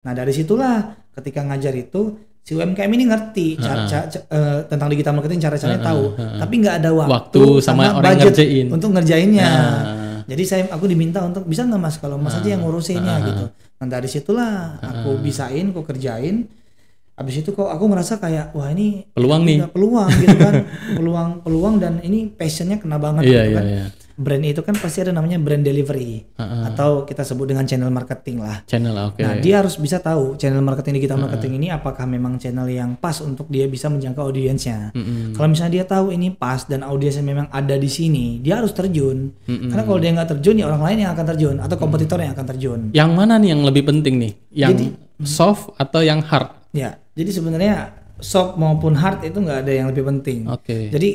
Nah dari situlah ketika ngajar itu si UMKM ini ngerti cara, uh -huh. ca uh, tentang digital marketing cara-caranya uh tahu, tapi nggak ada waktu, waktu sama, orang budget ngerjain. untuk ngerjainnya. Jadi saya aku diminta untuk bisa nggak mas kalau mas aja yang ngurusinnya gitu. Nah dari situlah aku bisain, aku kerjain. Habis itu kok aku merasa kayak wah ini peluang nih, peluang gitu kan, peluang peluang dan ini passionnya kena banget yeah, gitu yeah, kan. Iya brand itu kan pasti ada namanya brand delivery uh -uh. atau kita sebut dengan channel marketing lah. Channel, oke. Okay. Nah, dia harus bisa tahu channel marketing digital uh -uh. marketing ini apakah memang channel yang pas untuk dia bisa menjangkau audiensnya. Uh -uh. Kalau misalnya dia tahu ini pas dan audiensnya memang ada di sini, dia harus terjun. Uh -uh. Karena kalau dia nggak terjun ya orang lain yang akan terjun atau kompetitor uh -uh. yang akan terjun. Yang mana nih yang lebih penting nih? Yang Jadi, mm-hmm. soft atau yang hard? Ya. Jadi sebenarnya soft maupun hard itu nggak ada yang lebih penting. Oke. Okay. Jadi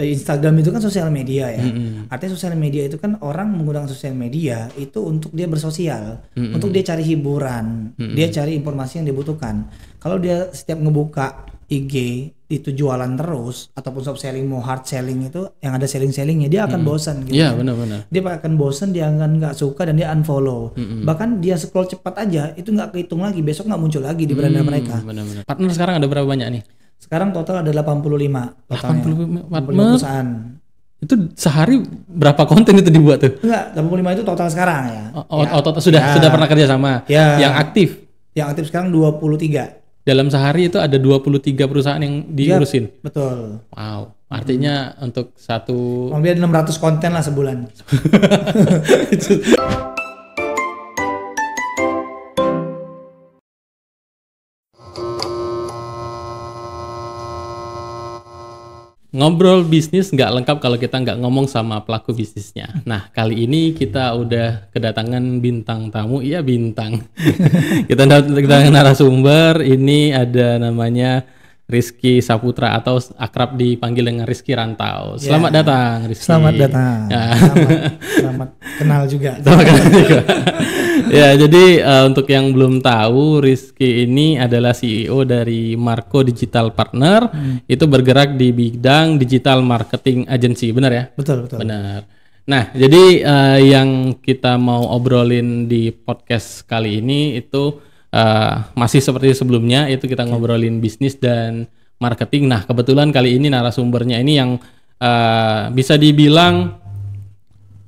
Eh, Instagram itu kan sosial media ya. Mm-hmm. Artinya sosial media itu kan orang menggunakan sosial media itu untuk dia bersosial, mm-hmm. untuk dia cari hiburan, mm-hmm. dia cari informasi yang dibutuhkan. Kalau dia setiap ngebuka IG itu jualan terus ataupun soft selling mau hard selling itu yang ada selling sellingnya dia akan mm-hmm. bosan gitu. Iya yeah, kan. benar-benar. Dia akan bosan, dia akan nggak suka dan dia unfollow. Mm-hmm. Bahkan dia scroll cepat aja itu nggak kehitung lagi besok nggak muncul lagi di beranda mm-hmm. mereka. Benar-benar. Partner sekarang ada berapa banyak nih? Sekarang total ada 85 totalnya. 85, 85 perusahaan. Itu sehari berapa konten itu dibuat tuh? Enggak, 85 itu total sekarang ya. Oh, oh ya. oh total sudah ya. sudah pernah kerja sama. Ya. Yang aktif. Yang aktif sekarang 23. Dalam sehari itu ada 23 perusahaan yang iya, diurusin. Ya, betul. Wow. Artinya hmm. untuk satu Mungkin enam 600 konten lah sebulan. Ngobrol bisnis nggak lengkap kalau kita nggak ngomong sama pelaku bisnisnya. Nah, kali ini kita udah kedatangan bintang tamu, iya bintang. kita kedatangan narasumber, ini ada namanya Rizky Saputra atau akrab dipanggil dengan Rizky Rantau. Ya. Selamat yeah. datang, Rizky. Selamat datang. Ya. Selamat, selamat kenal juga. Selamat kenal juga. ya, jadi uh, untuk yang belum tahu, Rizky ini adalah CEO dari Marco Digital Partner. Hmm. Itu bergerak di bidang digital marketing agency, benar ya? Betul, betul. Benar. Nah, jadi uh, yang kita mau obrolin di podcast kali ini itu uh, masih seperti sebelumnya, itu kita ngobrolin bisnis dan marketing. Nah, kebetulan kali ini narasumbernya ini yang uh, bisa dibilang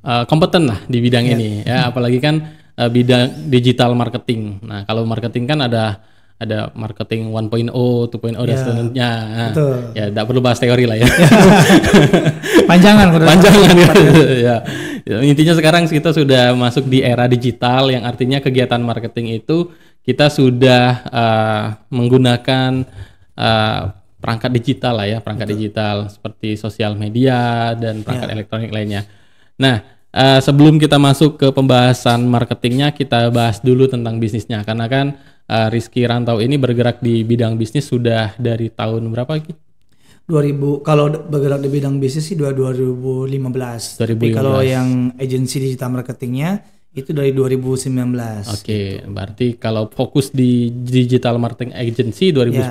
uh, kompeten lah di bidang yeah. ini ya apalagi kan uh, bidang digital marketing. Nah, kalau marketing kan ada ada marketing 1.0, 2.0 yeah. dan ya, seterusnya. Nah, Ya, tidak perlu bahas teori lah ya. Panjangan. Panjangan ya. ya. ya. Intinya sekarang kita sudah masuk di era digital yang artinya kegiatan marketing itu kita sudah uh, menggunakan uh, perangkat digital lah ya, perangkat Betul. digital seperti sosial media dan perangkat yeah. elektronik lainnya. Nah, uh, sebelum kita masuk ke pembahasan marketingnya, kita bahas dulu tentang bisnisnya. Karena kan uh, Rizky Rantau ini bergerak di bidang bisnis sudah dari tahun berapa lagi? 2000 kalau bergerak di bidang bisnis sih 2015. 2015. Tapi kalau yang agensi digital marketingnya itu dari 2019. Oke, okay, gitu. berarti kalau fokus di digital marketing agency 2019, ya,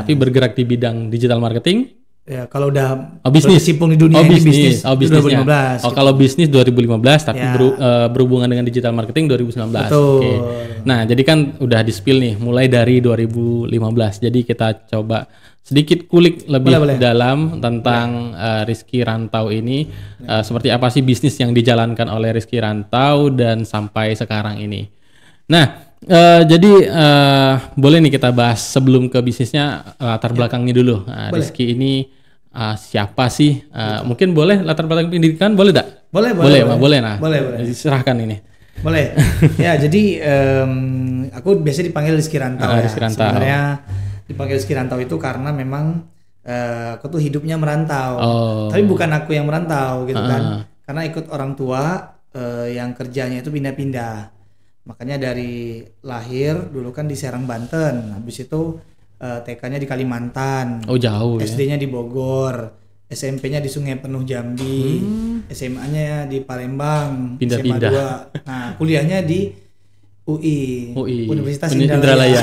2019, tapi bergerak di bidang digital marketing Ya, kalau udah oh, bisnis simpung di dunia oh, bisnis, oh, bisnisnya. 2015. Oh, kalau bisnis 2015 tapi ya. beru, uh, berhubungan dengan digital marketing 2019. Betul. Okay. Nah, jadi kan udah di spill nih mulai dari 2015. Jadi kita coba sedikit kulik lebih boleh, boleh. dalam tentang ya. Uh, Rizky Rantau ini ya. uh, seperti apa sih bisnis yang dijalankan oleh Rizky Rantau dan sampai sekarang ini. Nah, uh, jadi uh, boleh nih kita bahas sebelum ke bisnisnya latar uh, belakangnya dulu. Uh, Rizky ini uh, siapa sih? Uh, mungkin boleh latar belakang pendidikan boleh tak? Boleh, boleh, boleh, boleh, boleh nah. Boleh, boleh. Diserahkan ini. Boleh. ya, jadi um, aku biasa dipanggil Rizky Rantau. Uh, ya. Rizky Rantau. Sebenarnya dipanggil Rizky Rantau itu karena memang uh, aku tuh hidupnya merantau. Oh. Tapi bukan aku yang merantau gitu uh. kan. Karena ikut orang tua uh, yang kerjanya itu pindah-pindah. Makanya dari lahir dulu kan di Serang Banten, habis itu uh, eh, TK-nya di Kalimantan. Oh jauh. SD-nya ya? di Bogor, SMP-nya di Sungai Penuh Jambi, hmm. SMA-nya di Palembang, Pindah-pindah. SMA 2. Nah kuliahnya di UI, UI. Universitas Indralaya. Indralaya.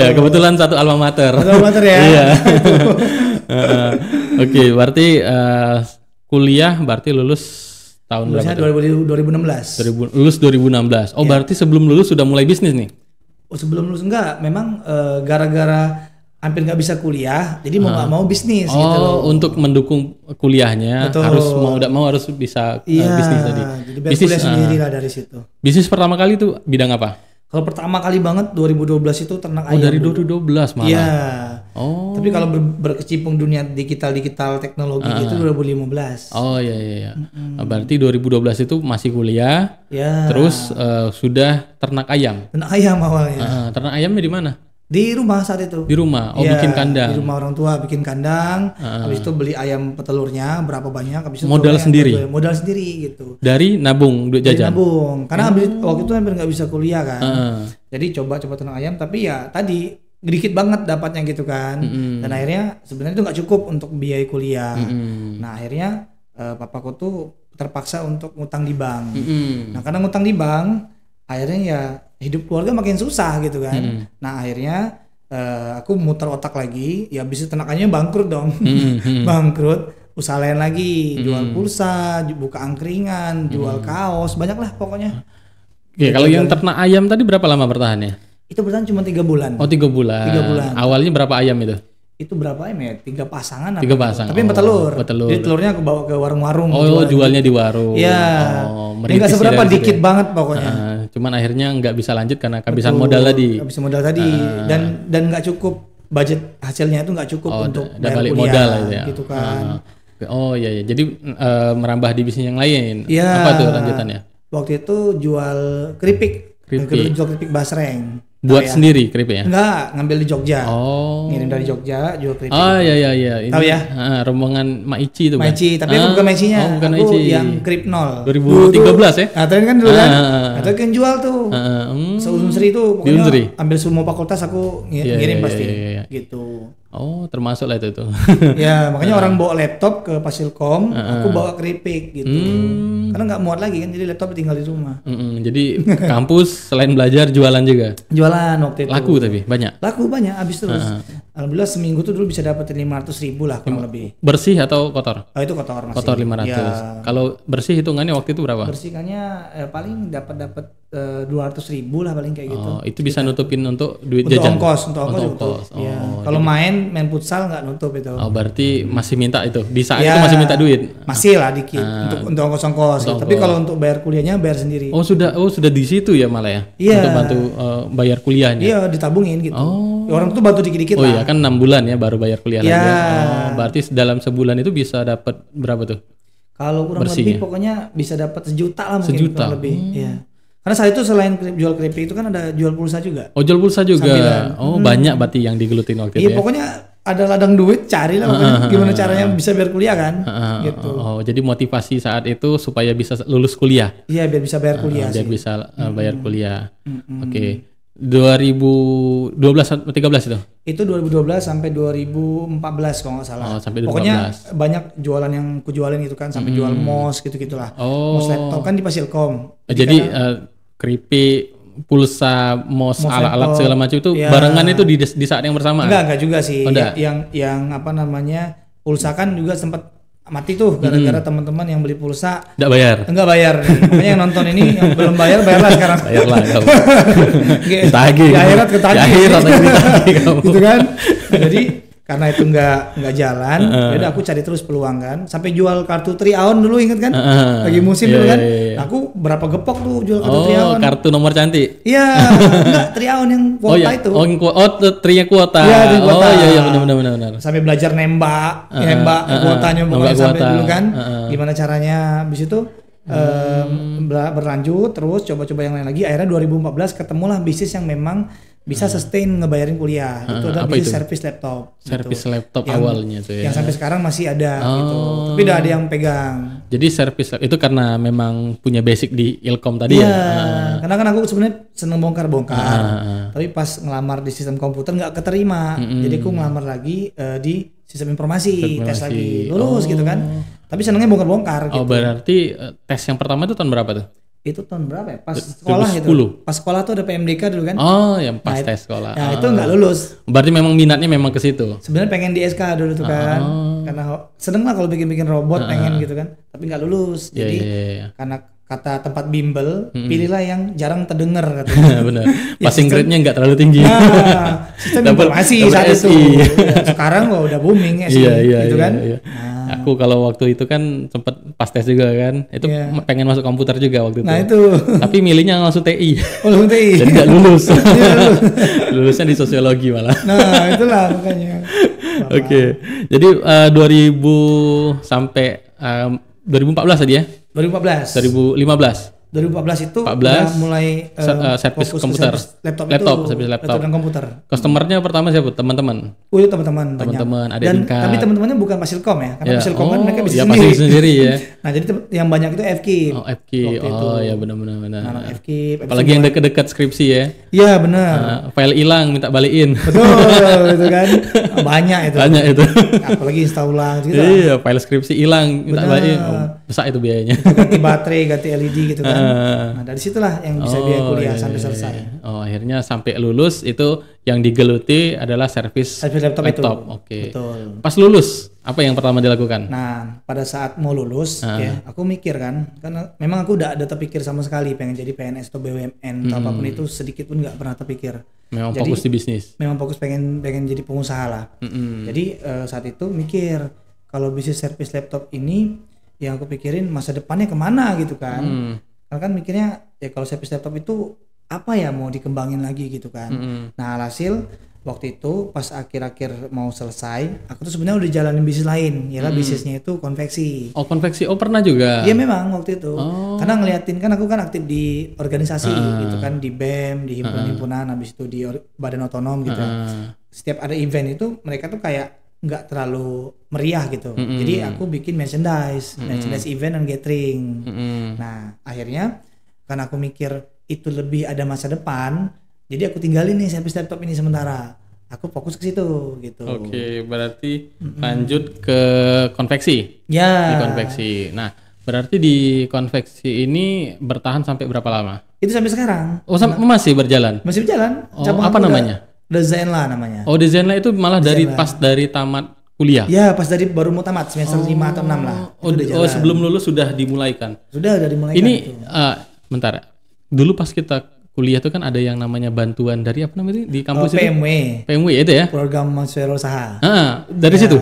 ya kebetulan satu alma mater. Satu alma mater ya. Iya. Oke, okay, berarti uh, kuliah berarti lulus tahun Lulusnya berapa? Lulusnya 2016. 2000, lulus 2016. Oh, yeah. berarti sebelum lulus sudah mulai bisnis nih? Oh sebelum lulus enggak memang gara eh, gara-gara hampir nggak bisa kuliah, jadi mau nggak uh, mau bisnis gitu oh, gitu loh. untuk mendukung kuliahnya Betul. harus mau nggak mau harus bisa eh, iya, uh, bisnis tadi. Jadi bisnis uh, sendiri lah dari situ. Bisnis pertama kali itu bidang apa? Kalau pertama kali banget 2012 itu ternak oh, ayam. dari 2012 malah. Iya. Oh. Tapi kalau ber berkecimpung dunia digital-digital teknologi uh. itu 2015. Oh iya iya iya. Mm -hmm. Berarti 2012 itu masih kuliah. Iya. Terus uh, sudah ternak ayam. Ternak ayam awalnya. Uh, ternak ayamnya di mana? Di rumah saat itu. Di rumah. Oh, ya, bikin kandang. Di rumah orang tua bikin kandang. Uh. Habis itu beli ayam petelurnya berapa banyak habis itu modal sendiri. ayam, gitu modal sendiri gitu. Dari nabung duit jajan. Dari nabung. Karena habis, hmm. waktu itu hampir nggak bisa kuliah kan. Uh. Jadi coba-coba tenang ayam tapi ya tadi sedikit banget dapatnya gitu kan. Mm -hmm. Dan akhirnya sebenarnya itu nggak cukup untuk biaya kuliah. Mm -hmm. Nah, akhirnya uh, papaku tuh terpaksa untuk ngutang di bank. Mm -hmm. Nah, karena ngutang di bank akhirnya ya hidup keluarga makin susah gitu kan. Hmm. Nah akhirnya uh, aku muter otak lagi, ya bisnis tenakannya bangkrut dong, hmm, hmm. bangkrut, usaha lain lagi, hmm. jual pulsa, buka angkringan, hmm. jual kaos, banyak lah pokoknya. Oke, kalau yang ternak ayam tadi berapa lama bertahannya? Itu bertahan cuma tiga bulan. Oh tiga bulan. Tiga bulan. Awalnya berapa ayam itu? itu berapa ayam ya? Tiga pasangan Tiga pasangan. Tapi oh, bertelur. bertelur. Jadi telurnya aku bawa ke warung-warung. Oh, jualnya di warung. Iya. Oh, ya, Ini seberapa ya, dikit banget pokoknya. Uh, Cuman akhirnya nggak bisa lanjut karena kehabisan Betul, modal tadi. Kehabisan modal tadi uh, dan dan nggak cukup budget hasilnya itu nggak cukup oh, untuk dan balik kuliah, modal ya. gitu kan. Uh, oh iya iya. Jadi uh, merambah di bisnis yang lain. Ya, Apa tuh lanjutannya? Waktu itu jual keripik. Keripik. Jual keripik basreng. Buat ya? sendiri keripiknya? Enggak, ngambil di Jogja. Oh. Ngirim dari Jogja jual keripik. Oh iya iya iya. Tahu ya? Heeh, ah, rombongan Maici itu kan. Maici, tapi ah. aku bukan Maicinya. Oh, bukan aku Maici. yang Kripnol. 2013 ya? Nah, tadi kan dulu ah, kan. Atau nah, kan jual tuh. Ah. Hmm. Unsri itu pokoknya di Unsri. ambil semua fakultas aku ngir yeah, ngirim yeah, pasti yeah, yeah, yeah. gitu. Oh, termasuk lah itu tuh. ya, makanya uh. orang bawa laptop ke Pasilkom, uh. aku bawa keripik gitu. Hmm. Karena nggak muat lagi kan, jadi laptop tinggal di rumah. Mm -hmm. Jadi kampus selain belajar jualan juga. Jualan waktu itu. Laku tapi banyak. Laku banyak habis terus. Uh. Alhamdulillah seminggu tuh dulu bisa dapat 500 ribu lah kurang lebih. Bersih atau kotor? Oh itu kotor masih. Kotor 500. Ya. Kalau bersih hitungannya waktu itu berapa? Bersihkannya eh, paling dapat dapat eh, dua ratus ribu lah paling kayak gitu. Oh, itu bisa Kita, nutupin untuk duit untuk jajan? Ongkos, untuk ongkos, untuk ongkos. Iya. oh, ya. Kalau main main futsal nggak nutup itu. Oh berarti masih minta itu di saat ya, itu masih minta duit? Masih lah dikit ah. untuk untuk ongkos ongkos. Gitu. Tapi kalau untuk bayar kuliahnya bayar sendiri. Oh sudah oh sudah di situ ya malah ya? Iya. Untuk bantu uh, bayar kuliahnya? Iya ditabungin gitu. Oh Oh. orang tuh bantu dikit-dikit oh, iya, lah. Oh iya kan enam bulan ya baru bayar kuliah. Ya. Oh, berarti dalam sebulan itu bisa dapat berapa tuh? Kalau kurang Bersihnya. lebih ya? pokoknya bisa dapat sejuta lah mungkin sejuta. kurang lebih. Hmm. Ya. Karena saat itu selain jual keripik itu kan ada jual pulsa juga. Oh jual pulsa juga. Sambilan. Oh hmm. banyak berarti yang digelutin waktu iya, itu. Iya pokoknya ada ladang duit cari lah gimana caranya bisa biar kuliah kan. Ah, ah, gitu. Ah. Oh jadi motivasi saat itu supaya bisa lulus kuliah. Iya biar bisa bayar kuliah. Biar sih. biar bisa eh, bayar hmm. kuliah. Hmm. Oke. Okay. 2012 13 itu? Itu 2012 sampai 2014 kalau nggak salah. Oh, sampai 2014. Pokoknya banyak jualan yang kujualin itu kan sampai hmm. jual mm-hmm. mouse gitu-gitulah. Oh. Mouse laptop kan di Pasilkom. Eh, jadi, Jadi iya uh, kan? eh, keripik pulsa mouse alat-alat segala macam itu ya. barengan itu di, di saat yang bersamaan Enggak, enggak juga sih. Oh, enggak. Yang yang apa namanya? Pulsa kan juga sempat mati tuh gara-gara hmm. teman-teman yang beli pulsa enggak bayar enggak bayar makanya yang nonton ini yang belum bayar bayarlah sekarang bayarlah kamu ya akhirat ya akhirat gitu kan jadi karena itu nggak nggak jalan uh, jadi ya aku cari terus peluang kan sampai jual kartu triaon dulu inget kan uh, lagi musim yeah, dulu kan yeah, yeah. Iya. aku berapa gepok tuh jual kartu oh, kartu nomor cantik iya enggak triaon yang kuota oh, iya. itu oh, yang kuota, oh trinya kuota iya oh, kuota oh iya iya benar benar benar sampai belajar nembak uh, nembak uh, kuotanya uh, sampai kuota. dulu kan uh, gimana caranya habis itu hmm. um, berlanjut terus coba-coba yang lain lagi akhirnya 2014 ketemulah bisnis yang memang bisa hmm. sustain ngebayarin kuliah. Uh, itu adalah bisnis service laptop. Gitu. Service gitu. laptop yang, awalnya tuh ya. Yang sampai sekarang masih ada oh. gitu. Tapi udah ada yang oh. pegang. Jadi service itu karena memang punya basic di Ilkom tadi yeah. ya. Uh. Karena kan aku sebenarnya seneng bongkar-bongkar. Uh, Tapi pas ngelamar di sistem komputer nggak keterima. -hmm. Jadi aku ngelamar lagi uh, di sistem informasi, informasi, tes lagi lulus oh. gitu kan. Oh. Tapi senengnya bongkar-bongkar oh, gitu. Oh, berarti eh, tes yang pertama itu tahun berapa tuh? itu tahun berapa ya? Pas sekolah 2010. itu. Pas sekolah tuh ada PMDK dulu kan? Oh, yang nah, pas nah, tes sekolah. Nah, oh. itu nggak ah. lulus. Berarti memang minatnya memang ke situ. Sebenarnya pengen di SK dulu tuh kan. Oh. Karena seneng lah kalau bikin-bikin robot oh. pengen gitu kan. Tapi nggak lulus. Yeah, Jadi yeah, yeah. karena kata tempat bimbel, hmm pilihlah yang jarang terdengar katanya. Benar. ya, grade-nya nggak terlalu tinggi. Nah, sistem informasi saat itu. Ya, sekarang kok udah booming ya, yeah, yeah, gitu yeah, kan. Yeah. Nah, aku kalau waktu itu kan sempet pas tes juga kan. Itu yeah. Iya. pengen masuk komputer juga waktu nah, itu. Nah, itu. Tapi milihnya langsung TI. Oh, langsung TI. Jadi gak lulus. Iya, Lulusnya di sosiologi malah. Nah, itulah makanya. Oke. Okay. Jadi uh, eh, 2000 sampai eh, um, 2014 tadi ya? 2014. 2015. 2014 itu 14, udah mulai uh, eh, eh, service komputer, service laptop, laptop itu, service laptop. laptop dan komputer. Customernya pertama siapa? Teman-teman. Oh itu iya, teman-teman. Teman-teman. Ada dan, tingkat. Tapi teman-temannya bukan Masilkom ya, karena yeah. Masilkom kan oh, kan mereka bisa ya, sendiri. sendiri ya. nah jadi yang banyak itu FK. Oh FK. Oh itu. ya benar-benar. Benar. Nah, FK. Apalagi yang dekat-dekat skripsi ya. Iya benar. Nah, file hilang minta balikin. Betul itu kan. Banyak itu. Banyak itu. Apalagi install ulang gitu. Iya file skripsi hilang minta balikin. Oh, besar itu biayanya. Ganti baterai, ganti LED gitu kan. Nah, Nah, dari situlah yang bisa oh, biaya kuliah iya, sampai iya, selesai. Iya. Oh, akhirnya sampai lulus itu yang digeluti adalah servis laptop. laptop. itu. Oke. Okay. Betul. Pas lulus, apa yang pertama dilakukan? Nah, pada saat mau lulus, uh. ya, aku mikir kan, karena memang aku udah ada terpikir sama sekali pengen jadi PNS atau BUMN hmm. atau apapun hmm. itu sedikit pun nggak pernah terpikir. Memang jadi, fokus di bisnis. Memang fokus pengen pengen jadi pengusaha lah. -hmm. Jadi uh, saat itu mikir kalau bisnis servis laptop ini yang aku pikirin masa depannya kemana gitu kan hmm karena kan mikirnya ya kalau service laptop itu apa ya mau dikembangin lagi gitu kan mm-hmm. nah alhasil waktu itu pas akhir-akhir mau selesai aku tuh sebenarnya udah jalanin bisnis lain ya bisnisnya itu konveksi oh konveksi oh pernah juga iya memang waktu itu oh. karena ngeliatin kan aku kan aktif di organisasi uh. gitu kan di bem di ah. himpunan himpunan uh. habis itu di badan otonom gitu uh. setiap ada event itu mereka tuh kayak nggak terlalu meriah gitu. Mm -hmm. Jadi aku bikin merchandise, mm -hmm. merchandise event dan gathering. Mm -hmm. Nah, akhirnya karena aku mikir itu lebih ada masa depan, jadi aku tinggalin nih service laptop ini sementara. Aku fokus ke situ gitu. Oke, okay, berarti mm -hmm. lanjut ke konveksi. Ya. konveksi. Nah, berarti di konveksi ini bertahan sampai berapa lama? Itu sampai sekarang. Oh, sam masih berjalan. Masih berjalan. Oh, apa namanya? lah namanya. Oh, lah itu malah dari pas dari tamat kuliah. Ya, pas dari baru mau tamat semester oh. 5 atau 6 lah. Oh, oh, sebelum lulus sudah dimulaikan. Sudah dari mulai Ini eh uh, bentar. Dulu pas kita kuliah itu kan ada yang namanya bantuan dari apa namanya di oh, kampus oh, PMW. itu? PMW. itu ya. Program Mahasiswa Usaha. Ah, dari ya. situ.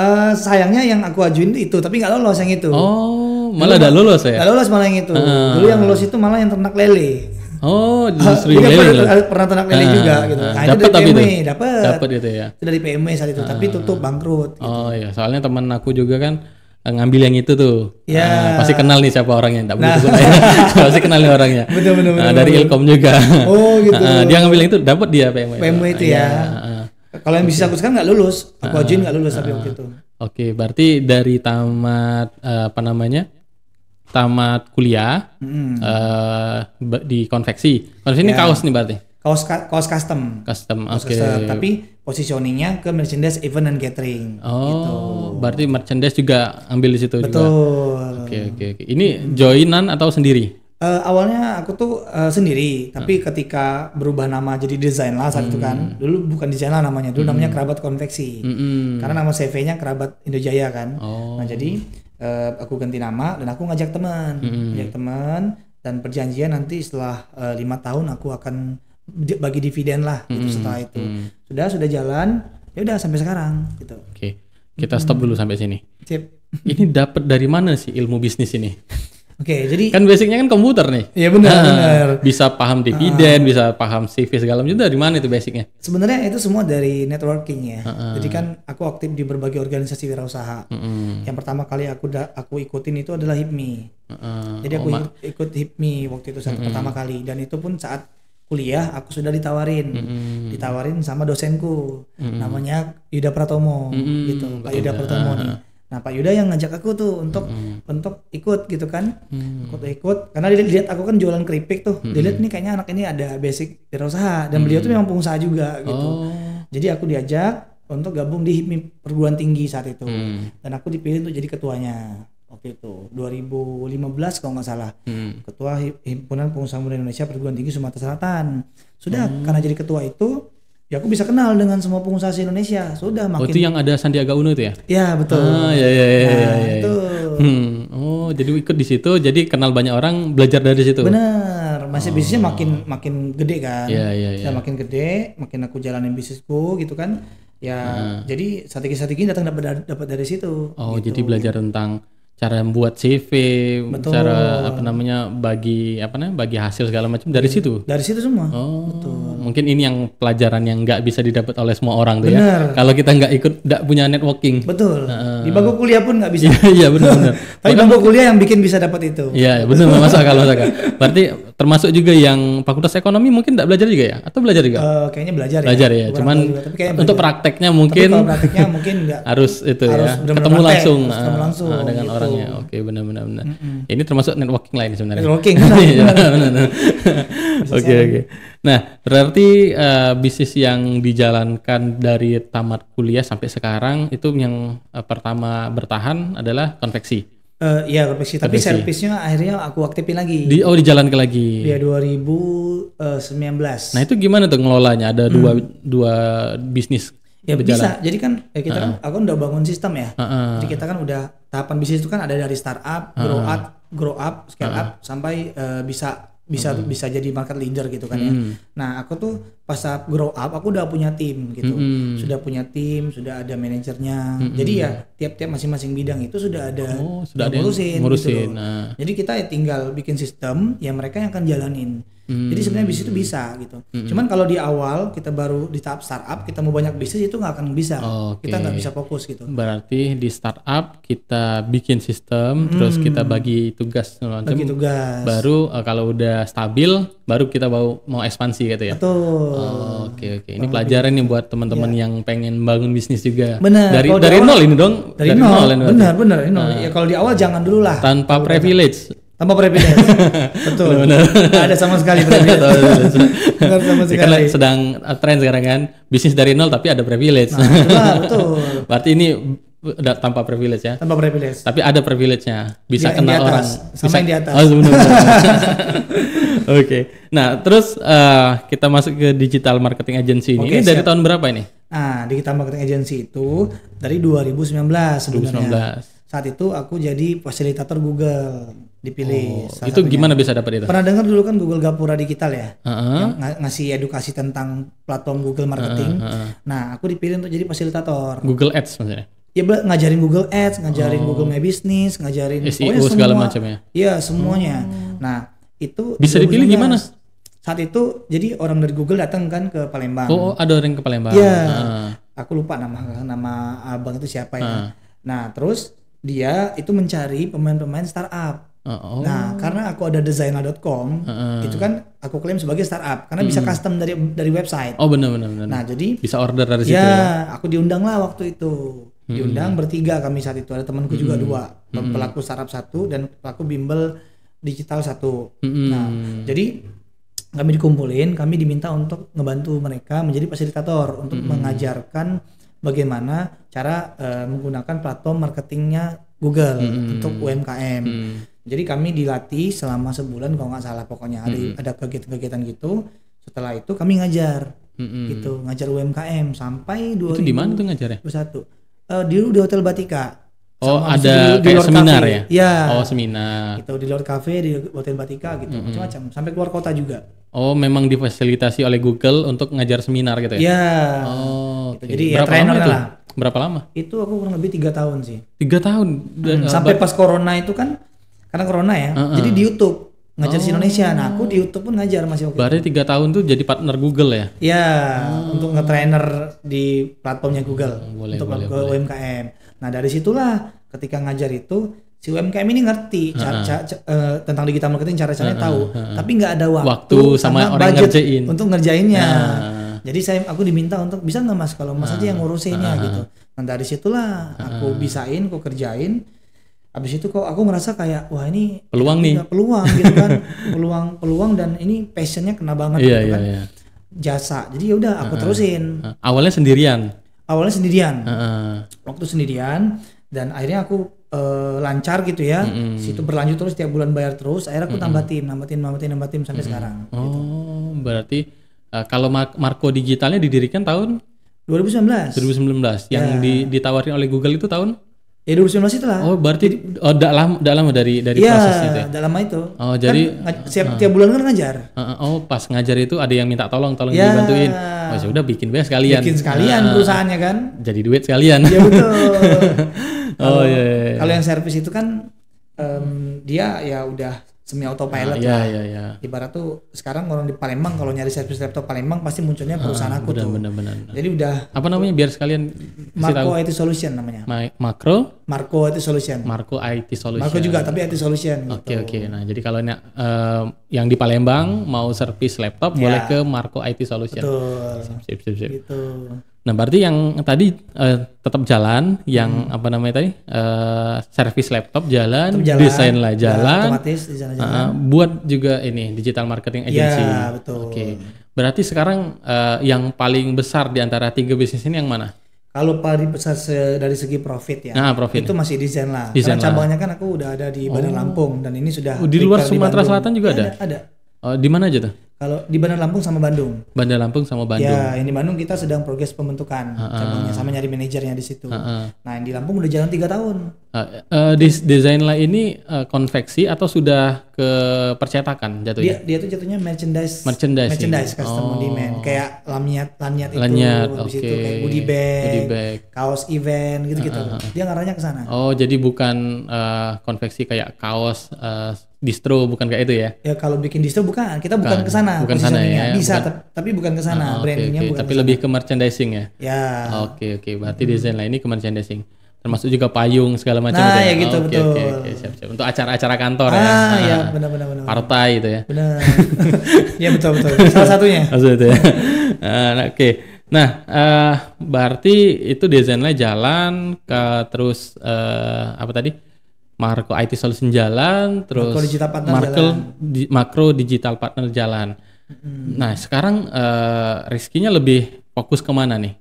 Uh, sayangnya yang aku ajuin itu tapi nggak lolos yang itu. Oh, malah udah lolos ya. Nggak lolos malah yang itu. Uh. Dulu yang lolos itu malah yang ternak lele. Oh, justru ah, uh, Pernah, pernah ternak milik uh, ah, juga ah, gitu. Nah, dapat tapi PME, itu. Dapat. Dapat gitu ya. Itu dari PME saat itu, uh, tapi tutup bangkrut. Gitu. Oh iya, soalnya teman aku juga kan eh, ngambil yang itu tuh. Iya. Yeah. Uh, pasti kenal nih siapa orangnya. Enggak nah. pasti kenal nih orangnya. Betul betul. betul. Uh, dari betul. Ilkom juga. Oh gitu. Uh, dia ngambil yang itu dapet dia PME. PME itu e iya, ya. Uh, Kalau yang bisa aku sekarang nggak lulus, aku ajuin nggak lulus tapi waktu itu. Oke, berarti dari tamat uh, apa namanya? tamat kuliah hmm. uh, di konveksi. Konveksi yeah. ini ya. kaos nih berarti. Kaos kaos custom. Custom. Oke. okay. Tapi positioningnya ke merchandise event and gathering. Oh, gitu. berarti merchandise juga ambil di situ Betul. juga. Betul. Oke oke okay, oke. Okay. Ini joinan atau sendiri? Uh, awalnya aku tuh uh, sendiri, tapi hmm. ketika berubah nama jadi desain lah saat hmm. itu kan. Hmm. Dulu bukan desain lah namanya, dulu hmm. namanya Kerabat Konveksi. Hmm. Karena nama CV-nya Kerabat Indojaya kan. Oh. Nah, jadi uh, aku ganti nama dan aku ngajak teman hmm. ngajak teman dan perjanjian nanti setelah eh, lima uh, tahun aku akan bagi dividen lah gitu hmm. setelah itu hmm. sudah sudah jalan ya udah sampai sekarang gitu oke okay. kita stop hmm. dulu sampai sini Sip. ini dapat dari mana sih ilmu bisnis ini Oke, okay, jadi kan basicnya kan komputer nih. Iya benar, nah, benar. Bisa paham ah. dividen, uh, bisa paham CV segala macam itu dari mana itu basicnya? Sebenarnya itu semua dari networking ya. Uh, uh. Jadi kan aku aktif di berbagai organisasi wirausaha. Uh, uh. Yang pertama kali aku da aku ikutin itu adalah HIPMI. Uh, uh. Jadi aku oh, ikut, ikut HIPMI waktu itu saat uh, uh. pertama kali dan itu pun saat kuliah aku sudah ditawarin mm-hmm. ditawarin sama dosenku mm-hmm. namanya Yuda Pratomo mm-hmm. gitu Pak Yuda Pratomo nih Nah Pak Yuda yang ngajak aku tuh untuk mm untuk ikut gitu kan, mm-hmm. ikut ikut karena dilihat aku kan jualan keripik tuh, mm-hmm. dia nih kayaknya anak ini ada basic wirausaha dan mm beliau tuh memang pengusaha juga gitu. Oh. Jadi aku diajak untuk gabung di HIPMI perguruan tinggi saat itu mm. dan aku dipilih untuk jadi ketuanya waktu itu 2015 kalau nggak salah mm. ketua himpunan pengusaha muda Indonesia perguruan tinggi Sumatera Selatan sudah mm. karena jadi ketua itu ya aku bisa kenal dengan semua pengusaha di Indonesia sudah oh, makin oh, itu yang ada Sandiaga Uno itu ya ya betul ah ya ya ya, ya nah, ya, ya, ya. Hmm. oh jadi ikut di situ jadi kenal banyak orang belajar dari situ benar masih oh. bisnisnya makin makin gede kan ya ya ya nah, makin gede makin aku jalanin bisnisku gitu kan ya nah. jadi strategi-strategi datang dapat dapat dari situ oh gitu. jadi belajar tentang cara membuat CV, betul. cara apa namanya bagi apa namanya bagi hasil segala macam dari iya, situ. Dari situ semua. Oh. Betul mungkin ini yang pelajaran yang nggak bisa didapat oleh semua orang tuh ya kalau kita nggak ikut nggak punya networking betul uh, di bangku kuliah pun nggak bisa iya benar benar tapi bangku kuliah yang bikin bisa dapat itu iya benar masuk kalau masuk berarti termasuk juga yang fakultas ekonomi mungkin nggak belajar juga ya atau belajar juga uh, kayaknya belajar ya. belajar ya, ya. cuman juga, tapi belajar. untuk prakteknya mungkin tapi prakteknya mungkin nggak harus itu ya, harus ya bener -bener ketemu praktek, langsung harus ketemu ah, langsung uh, dengan gitu. orangnya oke benar benar benar mm -hmm. ini termasuk networking lain sebenarnya networking iya, Oke oke oke Nah, berarti uh, bisnis yang dijalankan dari tamat kuliah sampai sekarang itu yang uh, pertama bertahan adalah konveksi. Uh, iya konveksi, tapi servisnya akhirnya aku aktifin lagi. Di, oh, dijalankan lagi. Ya 2019. Nah, itu gimana tuh ngelolanya? Ada hmm. dua dua bisnis Ya berjalan. bisa. Jadi kan ya kita uh kan ah. aku kan udah bangun sistem ya. Uh -uh. Jadi kita kan udah tahapan bisnis itu kan ada dari startup, grow uh up, grow up, scale -uh. up sampai uh, bisa bisa hmm. bisa jadi market leader gitu kan ya. hmm. ya. Nah aku tuh pas saat grow up aku udah punya tim gitu, hmm. sudah punya tim, sudah ada manajernya. Hmm. Jadi ya tiap-tiap masing-masing bidang itu sudah ada oh, sudah yang ngurusin, ngurusin gitu. Nah. Jadi kita ya tinggal bikin sistem, ya mereka yang akan jalanin. Hmm. Jadi sebenarnya hmm. bisnis itu bisa gitu. Hmm. Cuman kalau di awal kita baru di tahap startup kita mau banyak bisnis itu nggak akan bisa. Oh, okay. Kita nggak bisa fokus gitu. Berarti di startup kita bikin sistem, hmm. terus kita bagi tugas macam. Bagi tugas. Baru uh, kalau udah stabil, baru kita mau mau ekspansi gitu ya. Betul. Oke oh, oke. Okay, okay. Ini pelajaran nih buat teman-teman ya. yang pengen bangun bisnis juga. Benar. Dari dari awal, nol ini dong. Dari, dari nol. nol benar benar. Nah, ya kalau di awal jangan dulu lah. Tanpa privilege tanpa privilege betul benar, benar. ada sama sekali privilege benar sama ya, sekali karena sedang uh, tren sekarang kan bisnis dari nol tapi ada privilege nah, betul berarti ini udah uh, tanpa privilege ya tanpa privilege tapi ada privilege-nya bisa ya, kenal orang sama bisa, yang di atas oh sebenernya oke okay. nah terus uh, kita masuk ke digital marketing agency ini, okay, ini dari tahun berapa ini nah digital marketing agency itu dari 2019 sebenarnya 2019. saat itu aku jadi fasilitator Google dipilih. Oh, itu satunya. gimana bisa dapat itu? Pernah dengar dulu kan Google Gapura Digital ya, uh -huh. yang ng ngasih edukasi tentang platform Google Marketing. Uh -huh. Nah, aku dipilih untuk jadi fasilitator. Google Ads maksudnya? Ya ngajarin Google Ads, ngajarin oh. Google My Business, ngajarin SEO semua, segala ya. Iya semuanya. Hmm. Nah itu bisa dipilih gimana? Saat itu jadi orang dari Google datang kan ke Palembang. Oh, oh ada orang ke Palembang. Iya. Uh. Aku lupa nama nama abang itu siapa ya. Uh. Nah terus dia itu mencari pemain-pemain startup oh. Nah, karena aku ada designer.com, uh, itu kan aku klaim sebagai startup karena hmm. bisa custom dari dari website. Oh, benar benar benar. Nah, jadi bisa order dari ya, situ. Ya, aku diundang lah waktu itu. Hmm. Diundang bertiga kami saat itu. Ada temanku hmm. juga dua, hmm. pelaku startup satu dan pelaku bimbel digital satu. Hmm. Nah, jadi kami dikumpulin, kami diminta untuk ngebantu mereka menjadi fasilitator untuk hmm. mengajarkan bagaimana cara uh, menggunakan platform marketingnya Google hmm. untuk UMKM. Hmm. Jadi kami dilatih selama sebulan kalau nggak salah pokoknya ada mm -hmm. ada kegiatan-kegiatan gitu. Setelah itu kami ngajar mm -hmm. gitu, ngajar UMKM sampai dua. Itu di mana tuh ngajarnya? 21. Uh, eh, di di Hotel Batika. Oh, sama ada di, kayak di seminar cafe. ya? Iya. Oh, seminar. Itu di luar Cafe, di Hotel Batika gitu, mm -hmm. macam-macam sampai keluar kota juga. Oh, memang difasilitasi oleh Google untuk ngajar seminar gitu ya? Iya. Oh, gitu. jadi ya Berapa ya trainer lah. Berapa lama? Itu aku kurang lebih tiga tahun sih. Tiga tahun. hmm, sampai pas corona itu kan karena corona ya. Uh -uh. Jadi di YouTube ngajar oh. di Indonesia. Nah, aku di YouTube pun ngajar masih oke. Berarti tiga tahun tuh jadi partner Google ya? Iya, oh. untuk nge-trainer di platformnya Google hmm, boleh, untuk boleh, boleh. UMKM. Nah, dari situlah ketika ngajar itu si UMKM ini ngerti uh -huh. cara, cara, uh, eh, tentang digital marketing cara cara uh -huh. tahu, uh -huh. tapi nggak ada waktu, waktu sama, sama orang ngerjain untuk ngerjainnya. Uh -huh. Jadi saya aku diminta untuk bisa nggak mas kalau mas uh -huh. aja yang ngurusinnya uh -huh. gitu. Nah dari situlah aku bisain, aku kerjain Habis itu kok aku ngerasa kayak wah ini peluang nih. Peluang gitu kan. peluang peluang dan ini passionnya kena banget yeah, gitu yeah, kan. Yeah. Jasa. Jadi ya udah aku uh terusin. Uh, awalnya sendirian. Awalnya sendirian. Uh -uh. Waktu sendirian dan akhirnya aku uh, lancar gitu ya. Mm -hmm. Situ berlanjut terus tiap bulan bayar terus. Akhirnya aku tambah mm -hmm. tim, nambah tim, nambah tim, nambah tim sampai mm -hmm. sekarang. Gitu. Oh, gitu. berarti uh, kalau Marco Digitalnya didirikan tahun 2019. 2019. Yang yeah. di, ditawarin oleh Google itu tahun Ya 2019 itu lah. Oh, berarti oh dalam lama dari dari ya, proses itu. Iya, dalam itu. Oh, jadi kan, ah, setiap uh, tiap bulan kan ngajar. Uh, oh, pas ngajar itu ada yang minta tolong, tolong ya, dibantuin. Oh, ya udah bikin bea sekalian. Bikin sekalian uh, perusahaannya kan. Jadi duit sekalian. Iya betul. oh iya. Yeah, yeah. Kalau yang servis itu kan um, dia ya udah semi autopilot. Uh, ah, ya, ya, ya. Ibarat tuh sekarang orang di Palembang kalau nyari servis laptop Palembang pasti munculnya ah, perusahaan ah, aku bener, tuh. Bener, bener. Jadi udah apa namanya biar sekalian Marco IT Solution namanya. Ma makro Marco IT Solution. Marco IT Solution. Marco juga tapi IT Solution. Oke okay, gitu. oke. Okay. Nah, jadi kalau uh, yang di Palembang hmm. mau servis laptop ya. boleh ke Marco IT Solution. Betul. Sip sip sip. Gitu. Nah, berarti yang tadi uh, tetap jalan, yang hmm. apa namanya tadi uh, service laptop jalan, jalan desain lah jalan, otomatis jalan. Uh, buat juga ini digital marketing iya, agency. Iya, betul. Oke. Okay. Berarti sekarang uh, yang paling besar di antara tiga bisnis ini yang mana? Kalau paling besar dari segi profit ya. Nah, profit. Itu masih desain lah. Karena cabangnya kan aku udah ada di Bandar oh. Lampung dan ini sudah oh, di luar Sumatera di Selatan juga iya, ada. Ada. ada Uh, di mana aja tuh? Kalau di Bandar Lampung sama Bandung. Bandar Lampung sama Bandung. Ya, yang di Bandung kita sedang progres pembentukan uh, uh. cabangnya sama nyari manajernya di situ. Uh, uh. Nah, yang di Lampung udah jalan tiga tahun. Uh, uh, des Desain lah ini uh, konveksi atau sudah ke percetakan jatuhnya? Dia, dia tuh jatuhnya merchandise. Merchandise. Merchandise custom oh. demand. Kayak lanyard-lanyard itu. Lanyard, habis okay. itu kayak goodie bag, goodie bag, kaos event gitu-gitu. uh, uh. Dia ngarahnya ke sana. Oh, jadi bukan uh, konveksi kayak kaos uh, distro bukan kayak itu ya? Ya kalau bikin distro bukan, kita bukan, bukan ke sana. Bukan sana ya, ya. Bisa bukan, tapi bukan ke sana ah, brandingnya okay, bukan. Tapi kesana. lebih ke merchandising ya. Ya. Oke okay, oke, okay. berarti hmm. desain lain ini ke merchandising. Termasuk juga payung segala macam Nah, ya? ya, gitu oh, betul. Oke okay, oke, okay, siap siap. Untuk acara-acara kantor ah, ya. Ah, ya benar benar benar. Partai itu ya. Benar. ya betul betul. Salah satunya. Salah ya? ah, nah, oke. Okay. Nah, uh, berarti itu desainnya jalan ke terus uh, apa tadi? Marco IT Solution jalan, terus Marco Digital Partner Marco, jalan. Di, Makro Digital Partner jalan. Hmm. Nah, sekarang uh, eh, Rizkinya lebih fokus ke mana nih?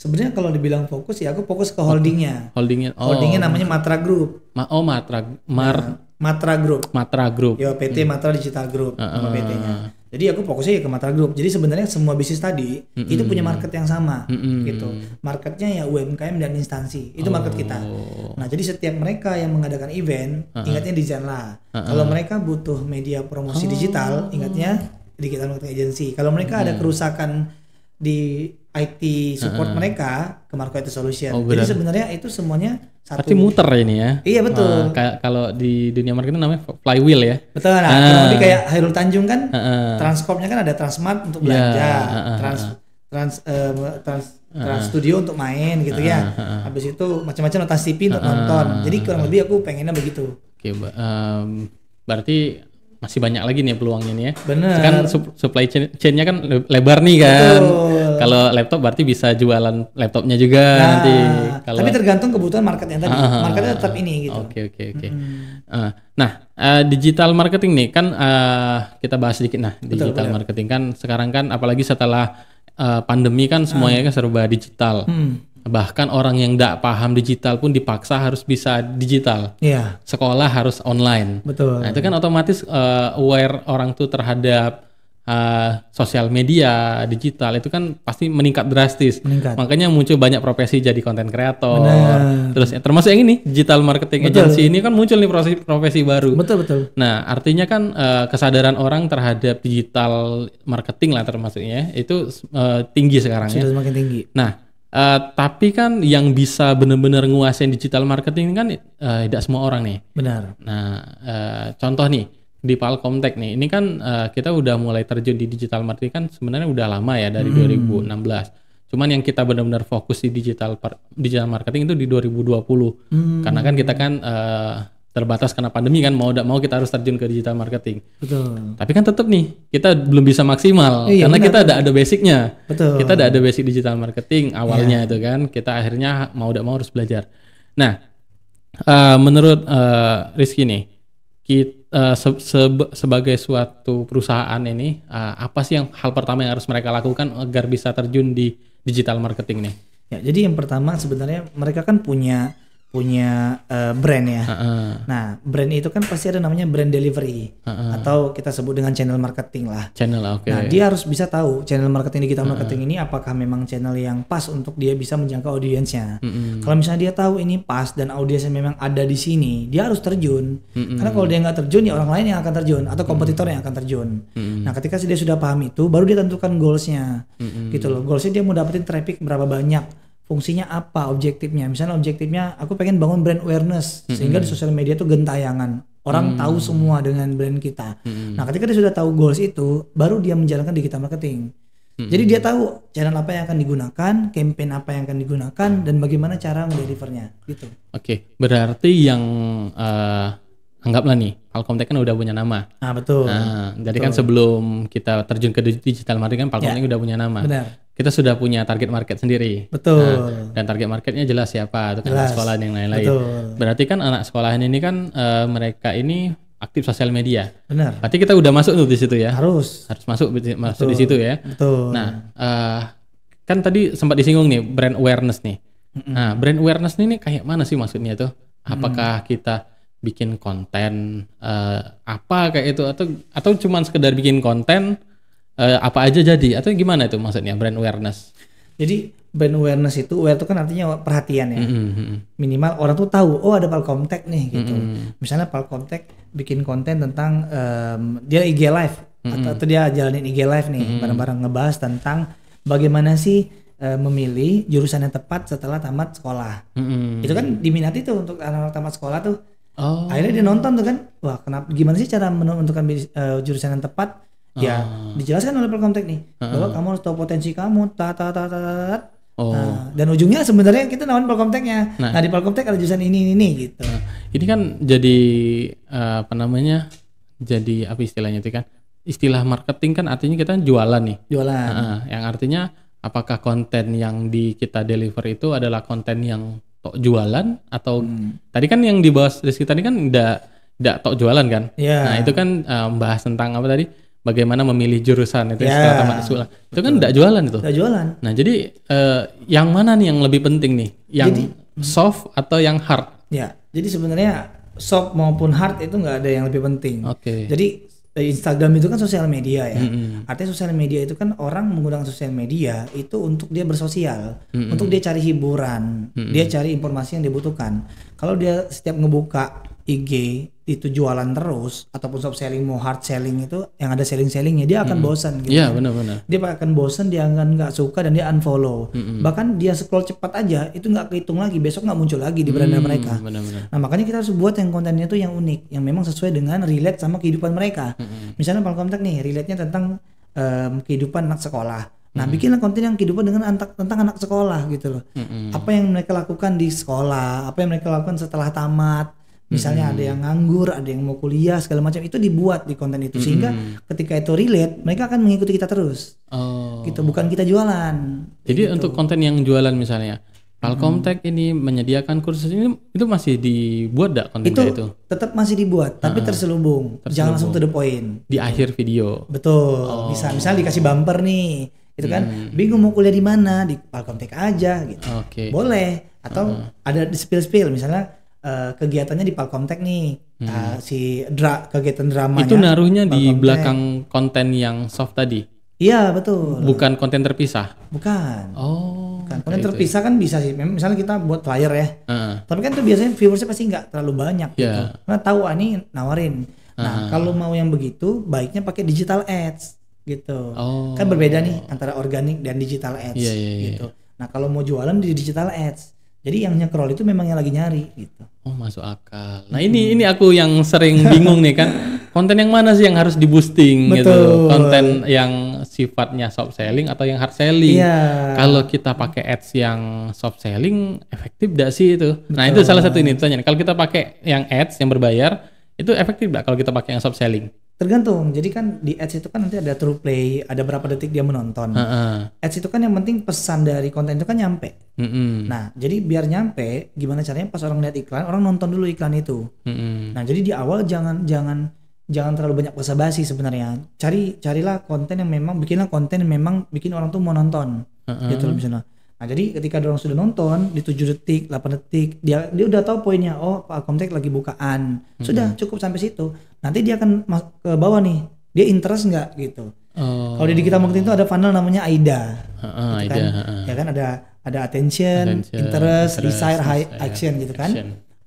Sebenarnya kalau dibilang fokus ya aku fokus ke holdingnya. Holdingnya, oh. holdingnya namanya Matra Group. Ma oh Matra Mar nah, Matra Group. Matra Group. Yo PT hmm. Matra Digital Group, uh, PT-nya. Jadi aku fokusnya ya ke matra group. Jadi sebenarnya semua bisnis tadi mm -hmm. itu punya market yang sama mm -hmm. gitu. Marketnya ya UMKM dan instansi. Itu oh. market kita. Nah, jadi setiap mereka yang mengadakan event, uh -huh. ingatnya di lah. Uh -huh. Kalau mereka butuh media promosi oh. digital, ingatnya digital marketing agency. Kalau mereka hmm. ada kerusakan di IT support uh -huh. mereka ke Marco IT Solution. Oh, Jadi sebenarnya itu semuanya satu. Tapi muter ini ya. Iya betul. Kayak kalau di dunia marketing namanya flywheel ya. Betul. Nah, uh. kayak Hairul Tanjung kan, uh, uh. transkopnya kan ada Transmart untuk iya, belanja, yeah, uh, uh. Trans Trans uh, Trans Trans Studio untuk main gitu uh, ya. Uh, uh. Habis itu macam-macam notasi TV untuk uh. nonton. Jadi kurang lebih aku pengennya begitu. Oke, okay, um, berarti masih banyak lagi nih peluangnya nih ya. Benar. Kan supply chain, chainnya kan lebar nih kan. Betul. Kalau laptop berarti bisa jualan laptopnya juga nah, nanti. Kalau Tapi tergantung kebutuhan marketnya tadi. Uh, ah, ah, ah, marketnya tetap ini gitu. Oke okay, oke okay, oke. Okay. Hmm. Uh, nah, uh, digital marketing nih kan uh, kita bahas sedikit nah, betul, digital betul. marketing kan sekarang kan apalagi setelah uh, pandemi kan semuanya uh. kan serba digital. Hmm bahkan orang yang tidak paham digital pun dipaksa harus bisa digital. Iya. Sekolah harus online. Betul. Nah, itu kan otomatis uh, aware orang tuh terhadap Eh, sosial media digital itu kan pasti meningkat drastis. Meningkat. Makanya muncul banyak profesi jadi konten kreator. Terus eh, termasuk yang ini digital marketing betul. agency ini kan muncul nih profesi profesi baru. Betul betul. Nah artinya kan uh, kesadaran orang terhadap digital marketing lah termasuknya itu uh, tinggi sekarang ya. Sudah ya. semakin tinggi. Nah Uh, tapi kan yang bisa benar-benar nguasain digital marketing kan uh, tidak semua orang nih. Benar. Nah, uh, contoh nih, di Palkomtek nih, ini kan uh, kita udah mulai terjun di digital marketing kan sebenarnya udah lama ya dari hmm. 2016. Cuman yang kita benar-benar fokus di digital digital marketing itu di 2020. Hmm. Karena kan kita kan uh, terbatas karena pandemi kan mau tidak mau kita harus terjun ke digital marketing. Betul. Tapi kan tetap nih kita belum bisa maksimal iya, karena benar. kita ada ada basicnya. Betul. Kita ada ada basic digital marketing awalnya yeah. itu kan kita akhirnya mau tidak mau harus belajar. Nah, uh, menurut uh, Rizky nih kita uh, se -se sebagai suatu perusahaan ini uh, apa sih yang hal pertama yang harus mereka lakukan agar bisa terjun di digital marketing nih? Ya, jadi yang pertama sebenarnya mereka kan punya punya uh, brand ya. Uh -uh. Nah, brand itu kan pasti ada namanya brand delivery uh -uh. atau kita sebut dengan channel marketing lah. Channel, oke. Okay. Nah, dia harus bisa tahu channel marketing digital uh -uh. marketing ini apakah memang channel yang pas untuk dia bisa menjangkau audiensnya. Uh -uh. Kalau misalnya dia tahu ini pas dan audiensnya memang ada di sini, dia harus terjun. Uh -uh. Karena kalau dia nggak terjun ya orang lain yang akan terjun atau kompetitor uh -uh. yang akan terjun. Uh -uh. Nah, ketika dia sudah paham itu, baru dia tentukan goalsnya, uh -uh. gitu loh. Goalsnya dia mau dapetin traffic berapa banyak fungsinya apa objektifnya misalnya objektifnya aku pengen bangun brand awareness -hmm. sehingga di sosial media itu gentayangan orang -hmm. tahu semua dengan brand kita -hmm. nah ketika dia sudah tahu goals itu baru dia menjalankan digital marketing -hmm. jadi dia tahu channel apa yang akan digunakan campaign apa yang akan digunakan dan bagaimana cara mendelivernya gitu oke okay. berarti yang uh, anggaplah nih Alkomtek kan udah punya nama. Ah betul. Nah, betul. jadi kan sebelum kita terjun ke digital marketing kan Alkomtek ya. udah punya nama. Benar kita sudah punya target market sendiri. Betul. Nah, dan target marketnya jelas siapa, itu kan sekolah yang lain-lain. Berarti kan anak sekolahan ini kan uh, mereka ini aktif sosial media. Benar. Berarti kita udah masuk tuh di situ ya. Harus. Harus masuk masuk di situ ya. Betul. Nah, uh, kan tadi sempat disinggung nih brand awareness nih. Mm-hmm. Nah, brand awareness ini kayak mana sih maksudnya tuh? Apakah mm. kita bikin konten uh, apa kayak itu atau atau cuman sekedar bikin konten uh, apa aja jadi atau gimana itu maksudnya brand awareness? Jadi brand awareness itu aware itu kan artinya perhatian ya. Mm-hmm. Minimal orang tuh tahu oh ada Palcomtech nih gitu. Mm-hmm. Misalnya Palcomtech bikin konten tentang um, dia IG live mm-hmm. atau, atau dia jalanin IG live nih mm-hmm. bareng-bareng ngebahas tentang bagaimana sih eh, memilih jurusan yang tepat setelah tamat sekolah. Mm-hmm. Itu kan diminati tuh untuk anak-anak tamat sekolah tuh. Oh. Akhirnya dia nonton tuh kan, wah kenapa gimana sih cara menentukan uh, jurusan yang tepat? ya ah. dijelaskan oleh Pelkom Teknik uh. Ah. bahwa kamu harus tahu potensi kamu ta ta ta ta, ta, ta. Oh. Nah, dan ujungnya sebenarnya kita nawan Pelkomteknya. Nah, nah di Pelkomtek ada jurusan ini ini, ini gitu. Nah, ini kan jadi uh, apa namanya? Jadi apa istilahnya itu kan? Istilah marketing kan artinya kita jualan nih. Jualan. Nah, yang artinya apakah konten yang di kita deliver itu adalah konten yang tok jualan atau hmm. tadi kan yang dibahas sekitar ini kan tidak tidak tok jualan kan? Yeah. Nah, itu kan uh, eh, bahas tentang apa tadi? bagaimana memilih jurusan itu yeah. setelah tamat sekolah Itu kan tidak jualan itu. Tidak jualan. Nah, jadi uh, yang mana nih yang lebih penting nih? Yang jadi, soft atau yang hard? Ya. Jadi sebenarnya soft maupun hard itu nggak ada yang lebih penting. Oke. Okay. Jadi eh, Instagram itu kan sosial media ya. Mm-hmm. Artinya sosial media itu kan orang menggunakan sosial media itu untuk dia bersosial, mm-hmm. untuk dia cari hiburan, mm-hmm. dia cari informasi yang dibutuhkan kalau dia setiap ngebuka IG itu jualan terus ataupun soft selling mau hard selling itu yang ada selling sellingnya dia akan mm. bosan gitu. Iya yeah, kan. benar-benar. Dia akan bosan, dia akan nggak suka dan dia unfollow. Mm -hmm. Bahkan dia scroll cepat aja itu nggak kehitung lagi besok nggak muncul lagi di beranda mm, mereka. Bener -bener. Nah makanya kita harus buat yang kontennya tuh yang unik, yang memang sesuai dengan relate sama kehidupan mereka. Mm -hmm. Misalnya nih relate-nya tentang um, kehidupan anak sekolah Nah, hmm. bikinlah konten yang kehidupan dengan antak, tentang anak sekolah gitu loh. Hmm. Apa yang mereka lakukan di sekolah, apa yang mereka lakukan setelah tamat. Misalnya hmm. ada yang nganggur, ada yang mau kuliah, segala macam itu dibuat di konten itu sehingga hmm. ketika itu relate, mereka akan mengikuti kita terus. Oh. Gitu, bukan kita jualan. Jadi gitu. untuk konten yang jualan misalnya, Palkomtek hmm. ini menyediakan kursus ini itu masih dibuat dak konten itu? itu? Tetap masih dibuat, tapi uh -huh. terselubung. terselubung. Jangan langsung to the point. Di akhir video. Betul. Oh. Bisa misal dikasih bumper nih gitu kan hmm. bingung mau kuliah di mana di Palkomtek aja gitu okay. boleh atau uh. ada di spill spill misalnya uh, kegiatannya di Palkomtek nih hmm. uh, si dra kegiatan drama itu naruhnya di belakang konten yang soft tadi iya betul bukan konten terpisah bukan oh konten terpisah kan bisa sih misalnya kita buat flyer ya uh. tapi kan tuh biasanya viewersnya pasti nggak terlalu banyak yeah. gitu. Iya. karena tahu ah, ini nawarin nah kalau mau yang begitu baiknya pakai digital ads gitu. Kan oh. Kan berbeda nih antara organik dan digital ads yeah, yeah, yeah. gitu. Nah, kalau mau jualan di digital ads. Jadi yang nyekrol itu memang yang lagi nyari gitu. Oh, masuk akal. Nah, hmm. ini ini aku yang sering bingung nih kan. Konten yang mana sih yang harus di boosting gitu? Konten yang sifatnya soft selling atau yang hard selling? Yeah. Kalau kita pakai ads yang soft selling efektif tidak sih itu? Betul. Nah, itu salah satu ini pertanyaan. Kalau kita pakai yang ads yang berbayar itu efektif nggak kalau kita pakai yang soft selling? Tergantung. Jadi kan di ads itu kan nanti ada true play, ada berapa detik dia menonton. Uh -uh. Ads itu kan yang penting pesan dari konten itu kan nyampe. uh -uh. Nah, jadi biar nyampe, gimana caranya pas orang lihat iklan, orang nonton dulu iklan itu. uh -uh. Nah, jadi di awal jangan jangan jangan terlalu banyak basa-basi sebenarnya. Cari carilah konten yang memang bikinlah konten yang memang bikin orang tuh mau nonton. Uh -uh. Gitu loh misalnya. Nah, jadi ketika orang sudah nonton di 7 detik, 8 detik, dia dia udah tahu poinnya. Oh, Pak Komtek lagi bukaan. Sudah hmm. cukup sampai situ. Nanti dia akan ke bawah nih. Dia interest nggak gitu. Oh. Kalau di kita marketing itu ada funnel namanya AIDA. Uh, uh, gitu AIDA. Uh, ya kan ada ada attention, attention interest, interest, desire, high action gitu kan.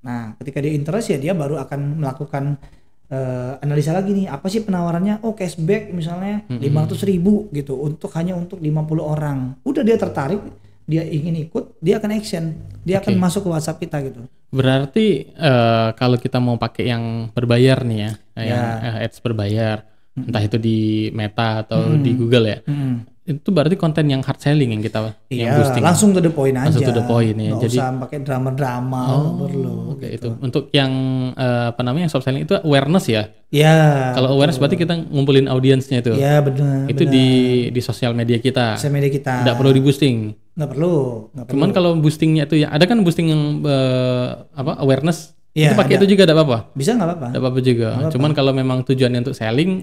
Nah, ketika dia interest ya dia baru akan melakukan uh, analisa lagi nih apa sih penawarannya? Oh, cashback misalnya mm -hmm. 500 ribu gitu untuk hanya untuk 50 orang. Udah dia tertarik dia ingin ikut, dia akan action, dia okay. akan masuk ke WhatsApp kita gitu. Berarti uh, kalau kita mau pakai yang berbayar nih ya, yeah. yang uh, ads berbayar, hmm. entah itu di Meta atau hmm. di Google ya. Hmm. Itu berarti konten yang hard selling yang kita iya, yang boosting. langsung to the point langsung aja. Langsung to the point ya. Nggak Jadi usah pakai drama-drama oh, perlu. Oke, okay, gitu. itu. Untuk yang uh, apa namanya soft selling itu awareness ya. Iya. Kalau awareness berarti kita ngumpulin audiensnya itu. Iya, benar. Itu bener. di di sosial media kita. Sosial media kita. Tidak perlu di boosting nggak perlu nggak perlu cuman kalau boostingnya itu ya ada kan boosting yang uh, apa awareness ya, itu pakai itu juga ada apa-apa bisa nggak apa-apa apa-apa juga apa -apa. cuman kalau memang tujuannya untuk selling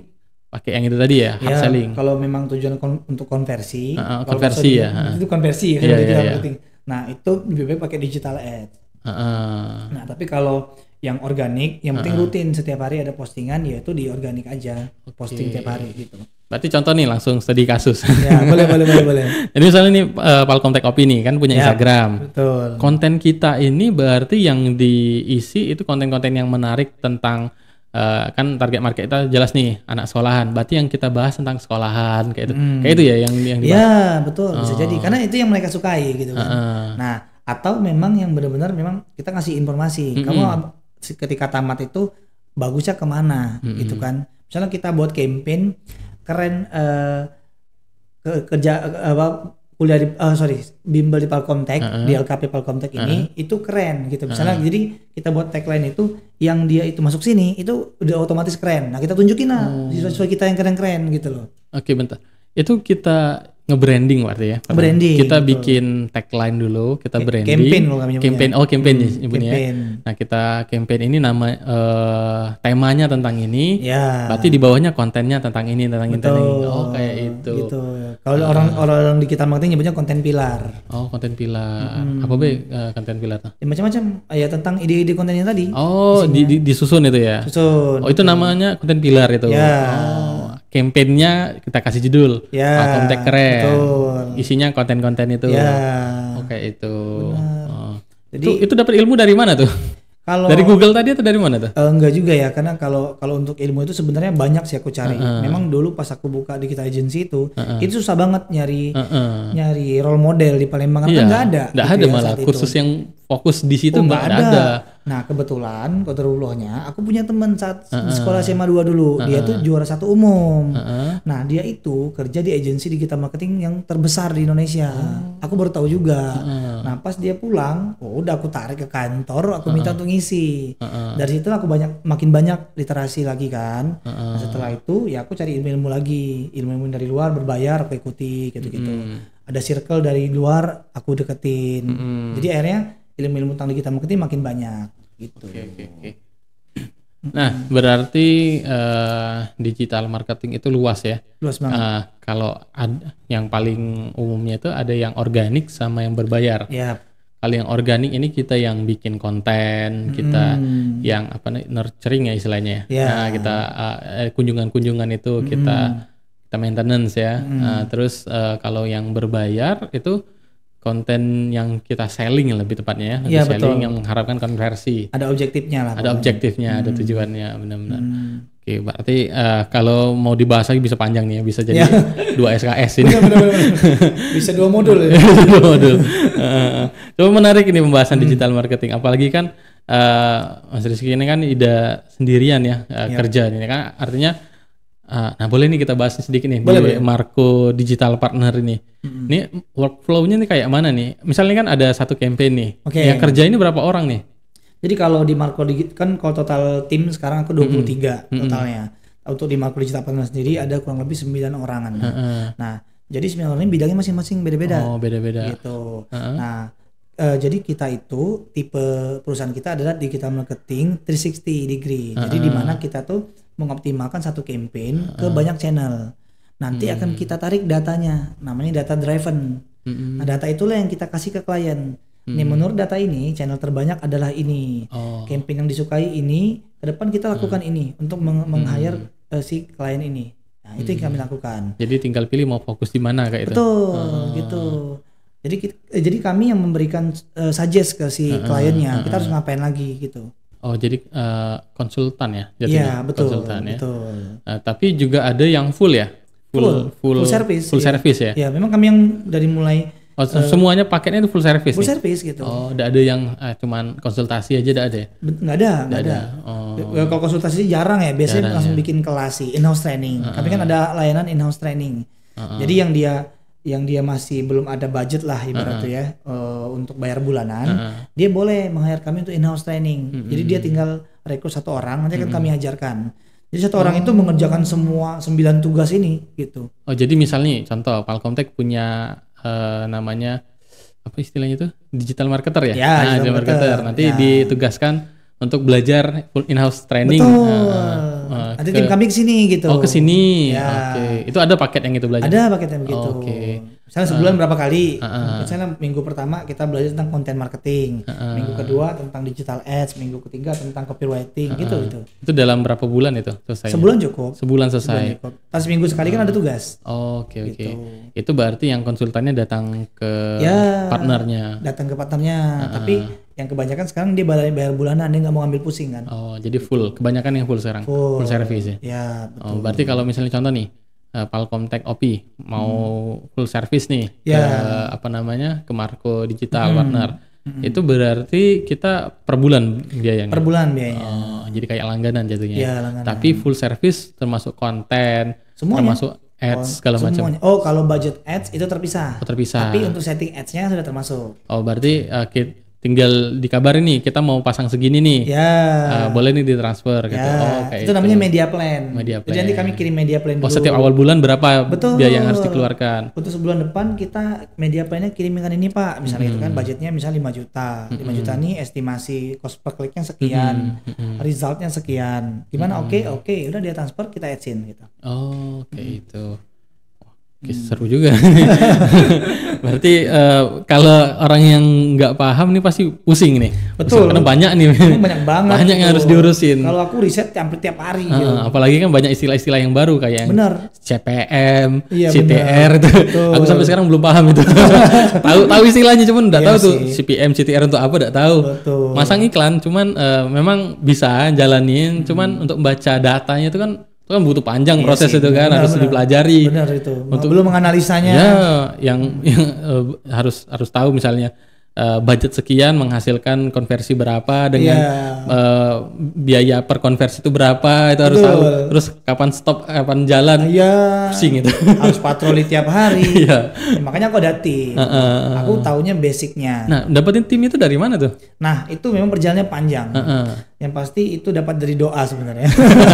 pakai yang itu tadi ya, ya selling kalau memang tujuan kon untuk konversi uh, uh, konversi ya itu, itu konversi ya, yeah, yeah, yeah. nah itu lebih baik pakai digital ad uh, uh. nah tapi kalau yang organik yang penting uh, uh. rutin setiap hari ada postingan yaitu di organik aja posting okay. tiap hari gitu Berarti contoh nih langsung studi kasus. Ya, boleh boleh boleh boleh. Jadi misalnya nih uh, Palkom Tech Opini kan punya ya, Instagram. Betul. Konten kita ini berarti yang diisi itu konten-konten yang menarik tentang uh, kan target market kita jelas nih anak sekolahan. Berarti yang kita bahas tentang sekolahan kayak itu. Hmm. Kayak itu ya yang yang ya, dibahas. Ya, betul. Bisa oh. jadi karena itu yang mereka sukai gitu kan. Uh -uh. Nah, atau memang yang benar-benar memang kita ngasih informasi. Mm -hmm. Kamu ketika tamat itu bagusnya kemana mm -hmm. gitu kan. Misalnya kita buat campaign keren uh, ke, kerja uh, apa kuliah di uh, sorry bimbel di Palkomtek uh -huh. di LKP Palkomtek ini uh -huh. itu keren gitu misalnya uh -huh. jadi kita buat tagline itu yang dia itu masuk sini itu udah otomatis keren nah kita tunjukin lah sesuai oh. siswa-siswa kita yang keren-keren gitu loh oke okay, bentar itu kita nge-branding berarti ya. Branding. Kita gitu. bikin tagline dulu, kita K branding. Campaign kalau kami Campaign, oh campaign ya, hmm, ya. Campaign. Ya. Nah, kita campaign ini nama uh, temanya tentang ini. Ya. Berarti di bawahnya kontennya tentang ini, tentang Betul. ini. Oh, kayak itu. Gitu. Kalau uh, orang orang di kita marketing nyebutnya konten pilar. Oh, konten pilar. Hmm. Apa be uh, konten pilar tuh? Ya, macam-macam. Ah, ya tentang ide-ide kontennya tadi. Oh, di, di, disusun itu ya. Susun. Oh, itu namanya konten pilar itu. Ya. Oh kampanyenya kita kasih judul ya, oh, konten keren betul. isinya konten-konten itu ya. oke itu oh. jadi itu, itu dapat ilmu dari mana tuh kalau dari Google tadi atau dari mana tuh uh, enggak juga ya karena kalau kalau untuk ilmu itu sebenarnya banyak sih aku cari uh, uh. memang dulu pas aku buka di kita agency itu uh, uh. itu susah banget nyari uh, uh. nyari role model di Palembang karena nggak iya. enggak ada nggak gitu ada ya, malah kursus itu. yang fokus di situ oh, nggak oh, ada. ada. Nah kebetulan kotorulohnya aku punya teman saat uh -uh. di sekolah SMA 2 dulu uh -uh. dia tuh juara satu umum. Uh -uh. Nah dia itu kerja di agensi digital marketing yang terbesar di Indonesia. Oh. Aku baru tahu juga. Uh -uh. Nah pas dia pulang, oh, udah aku tarik ke kantor, aku uh -uh. minta untuk ngisi. Uh -uh. Dari situ aku banyak makin banyak literasi lagi kan. Uh -uh. Nah, setelah itu ya aku cari ilmu-ilmu lagi, ilmu-ilmu dari luar berbayar aku ikuti gitu-gitu. Ada circle dari luar aku deketin. Jadi akhirnya ilmu-ilmu tentang digital marketing makin banyak gitu. okay, okay, Nah, berarti uh, digital marketing itu luas ya? Luas banget. Uh, kalau ada, yang paling umumnya itu ada yang organik sama yang berbayar. Yep. Kalau yang organik ini kita yang bikin konten, kita mm. yang apa nih nurturing ya istilahnya. Yeah. Ya. Nah, kita eh, kunjungan-kunjungan uh, itu kita hmm. kita maintenance ya. Hmm. Uh, terus uh, kalau yang berbayar itu konten yang kita selling lebih tepatnya ya, lebih iya, betul. yang mengharapkan konversi. Ada objektifnya lah. Ada objektifnya, hmm. ada tujuannya benar-benar. Hmm. Oke, berarti uh, kalau mau dibahas lagi bisa panjang nih ya, bisa jadi ya. dua SKS ini. Benar, benar, benar. bisa dua modul ya. dua modul. Uh, coba menarik ini pembahasan hmm. digital marketing, apalagi kan uh, Mas Rizky ini kan ide sendirian ya, uh, ya. kerja ini kan artinya Uh, nah boleh nih kita bahas sedikit nih boleh, boleh. Marco Digital Partner ini. Hmm. Ini workflow-nya nih kayak mana nih? Misalnya kan ada satu campaign nih. Okay. Yang kerja ini berapa orang nih? Jadi kalau di Marco Digital kan kalau total tim sekarang aku 23 hmm. totalnya. Hmm. Untuk di Marco Digital Partner sendiri ada kurang lebih 9 orangan. Hmm. Nah, jadi 9 orang ini bidangnya masing-masing beda-beda. Oh, beda-beda. Gitu. Hmm. Nah, uh, jadi kita itu tipe perusahaan kita adalah digital marketing 360 degree. Uh -huh. Jadi di mana kita tuh mengoptimalkan satu campaign ke banyak channel. Nanti hmm. akan kita tarik datanya, namanya data driven. Hmm. Nah, data itulah yang kita kasih ke klien. Hmm. Nih menurut data ini channel terbanyak adalah ini. Oh. Campaign yang disukai ini, ke depan kita hmm. lakukan hmm. ini untuk meng, meng hmm. hire eh, si klien ini. Nah, itu hmm. yang kami hmm. lakukan. Jadi tinggal pilih mau fokus di mana kayak Betul, itu. Betul, oh. gitu. Jadi kita, jadi kami yang memberikan uh, suggest ke si uh, kliennya, uh, uh, kita harus ngapain lagi gitu. Oh jadi uh, konsultan ya? Iya betul. Konsultan ya. Betul. Uh, tapi juga ada yang full ya? Full full, full, full service. Full ya. service ya? Iya memang kami yang dari mulai. Oh, eh, semuanya paketnya itu full service. Full nih? Ya? service gitu. Oh, tidak ada yang uh, cuman konsultasi aja tidak ada ya? ada, enggak ada. ada. Oh. Kalau konsultasi jarang ya, biasanya jarang, langsung ya. bikin kelas sih, in-house training. Uh -uh. Kami kan ah, ah. ada layanan in-house training. Uh -uh. Jadi yang dia yang dia masih belum ada budget lah ibaratnya uh -huh. ya uh, untuk bayar bulanan, uh -huh. dia boleh meng-hire kami untuk in-house training. Mm -hmm. Jadi dia tinggal rekrut satu orang, nanti akan mm -hmm. kami ajarkan. Jadi satu orang oh. itu mengerjakan semua sembilan tugas ini gitu. Oh jadi misalnya contoh Palcomtech punya uh, namanya apa istilahnya itu digital marketer ya? Ya nah, digital marketer. marketer. Nanti ya. ditugaskan untuk belajar in-house training. Betul. Uh, uh, ada ke, tim kami ke sini gitu. Oh, ke sini. Ya. Oke. Okay. Itu ada paket yang itu belajar. Ada paket yang begitu. Oh, Oke. Okay. Misalnya sebulan uh, berapa kali? Uh, uh, Misalnya minggu pertama kita belajar tentang content marketing, uh, uh, minggu kedua tentang digital ads, minggu ketiga tentang copywriting uh, gitu gitu. Itu dalam berapa bulan itu selesai? Sebulan cukup. Sebulan selesai. Sebulan cukup. Pas minggu sekali uh, kan ada tugas. Oke okay, oke. Okay, gitu. Itu berarti yang konsultannya datang ke ya, partnernya. Datang ke partnernya, uh. tapi yang kebanyakan sekarang dia bayar, bayar bulanan dia nggak mau ambil pusing kan oh jadi full kebanyakan yang full sekarang full, full service ya, ya oh, betul. oh berarti kalau misalnya contoh nih uh, Tech OP mau hmm. full service nih ya. ke apa namanya ke Marco Digital hmm. Partner hmm. itu berarti kita per bulan biayanya per bulan biayanya oh, jadi kayak langganan jatuhnya ya, langganan. tapi full service termasuk konten Semuanya. termasuk ads oh, segala macam. Oh, kalau budget ads itu terpisah. Oh, terpisah. Tapi untuk setting adsnya sudah termasuk. Oh, berarti uh, tinggal dikabarin nih kita mau pasang segini nih ya uh, boleh nih ditransfer gitu. ya. gitu oh kayak itu, itu namanya gitu. media plan media plan jadi kami kirim media plan oh, dulu. setiap awal bulan berapa betul biaya yang harus dikeluarkan untuk sebulan depan kita media plannya kirimkan ini pak misalnya hmm. itu kan mm-hmm. budgetnya misal 5 juta 5 juta mm-hmm. nih estimasi cost per kliknya sekian hmm. resultnya sekian gimana oke hmm. oke okay, okay. udah dia transfer kita adsin gitu oh kayak hmm. itu Okay, hmm. seru juga. Berarti uh, kalau orang yang nggak paham nih pasti pusing nih. Betul. Karena banyak nih. Banyak banget. Banyak yang gitu. harus diurusin. Kalau aku riset hampir tiap hari. Uh, gitu. Apalagi kan banyak istilah-istilah yang baru kayak bener. CPM, iya, CTR bener. itu. Betul. Aku sampai sekarang belum paham itu. tahu tahu istilahnya cuman nggak iya tahu sih. tuh CPM, CTR untuk apa nggak tahu. Betul. Masang iklan cuman uh, memang bisa jalanin cuman hmm. untuk baca datanya itu kan itu kan butuh panjang iya proses sih, itu kan benar, harus benar, dipelajari benar itu untuk belum menganalisanya ya yang, yang uh, harus harus tahu misalnya uh, budget sekian menghasilkan konversi berapa dengan yeah. Iya. uh, biaya per konversi itu berapa itu harus tahu terus kapan stop kapan jalan yeah. pusing itu harus patroli tiap hari yeah. ya, makanya aku ada tim uh, uh, uh, aku taunya basicnya nah dapetin tim itu dari mana tuh nah itu memang perjalanannya panjang uh, uh yang pasti itu dapat dari doa sebenarnya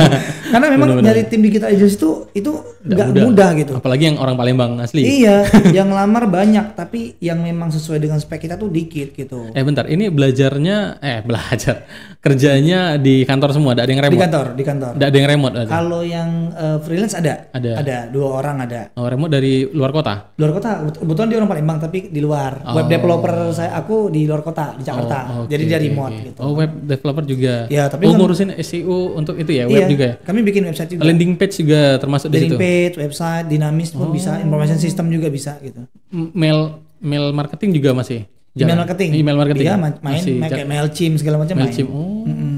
karena memang Bener-bener. dari tim digital agency itu itu nggak mudah. mudah gitu apalagi yang orang Palembang asli iya yang lamar banyak tapi yang memang sesuai dengan spek kita tuh dikit gitu eh bentar ini belajarnya eh belajar kerjanya di kantor semua ada yang remote di kantor di kantor ada yang remote ada kalau yang uh, freelance ada ada ada dua orang ada oh, remote dari luar kota luar kota kebetulan dia orang Palembang tapi di luar oh. web developer saya aku di luar kota di Jakarta oh, okay. jadi dia remote okay. gitu oh web developer juga Ya, tapi oh, ngurusin SEO untuk itu ya, web iya, juga ya. Kami bikin website juga. Landing page juga termasuk Landing di situ. Landing page, website, dinamis pun oh. bisa, information system juga bisa gitu. Mail mail marketing juga masih. Jalan. Email marketing. Email marketing. Iya, ya? main masih kayak MailChimp segala macam MailChimp. Main. Oh. Mm -mm.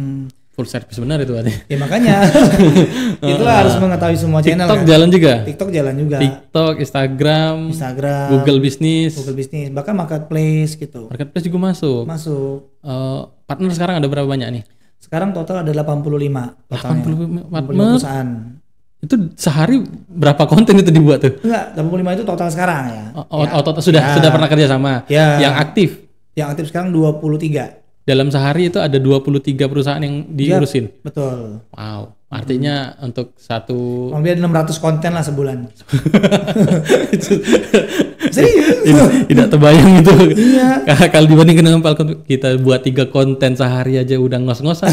Full service benar itu ada. Ya makanya. Itulah harus ah. mengetahui semua TikTok channel. TikTok kan? jalan juga. TikTok jalan juga. TikTok, Instagram, Instagram, Google Business, Google Business, bahkan marketplace gitu. Marketplace juga masuk. Masuk. Uh, partner sekarang ada berapa banyak nih? Sekarang total ada 85 totalnya. 85, 85 perusahaan. Itu sehari berapa konten itu dibuat tuh? Enggak, 85 itu total sekarang ya. Oh, oh, ya. oh total sudah ya. sudah pernah kerja sama. Ya. Yang aktif. Yang aktif sekarang 23 dalam sehari itu ada 23 perusahaan yang iya, diurusin. Yep, betul. Wow. Artinya hmm. untuk satu enam 600 konten lah sebulan. Serius. Tidak, terbayang itu. Iya. Kalau dibandingkan dengan Falcon kita buat tiga konten sehari aja udah ngos-ngosan.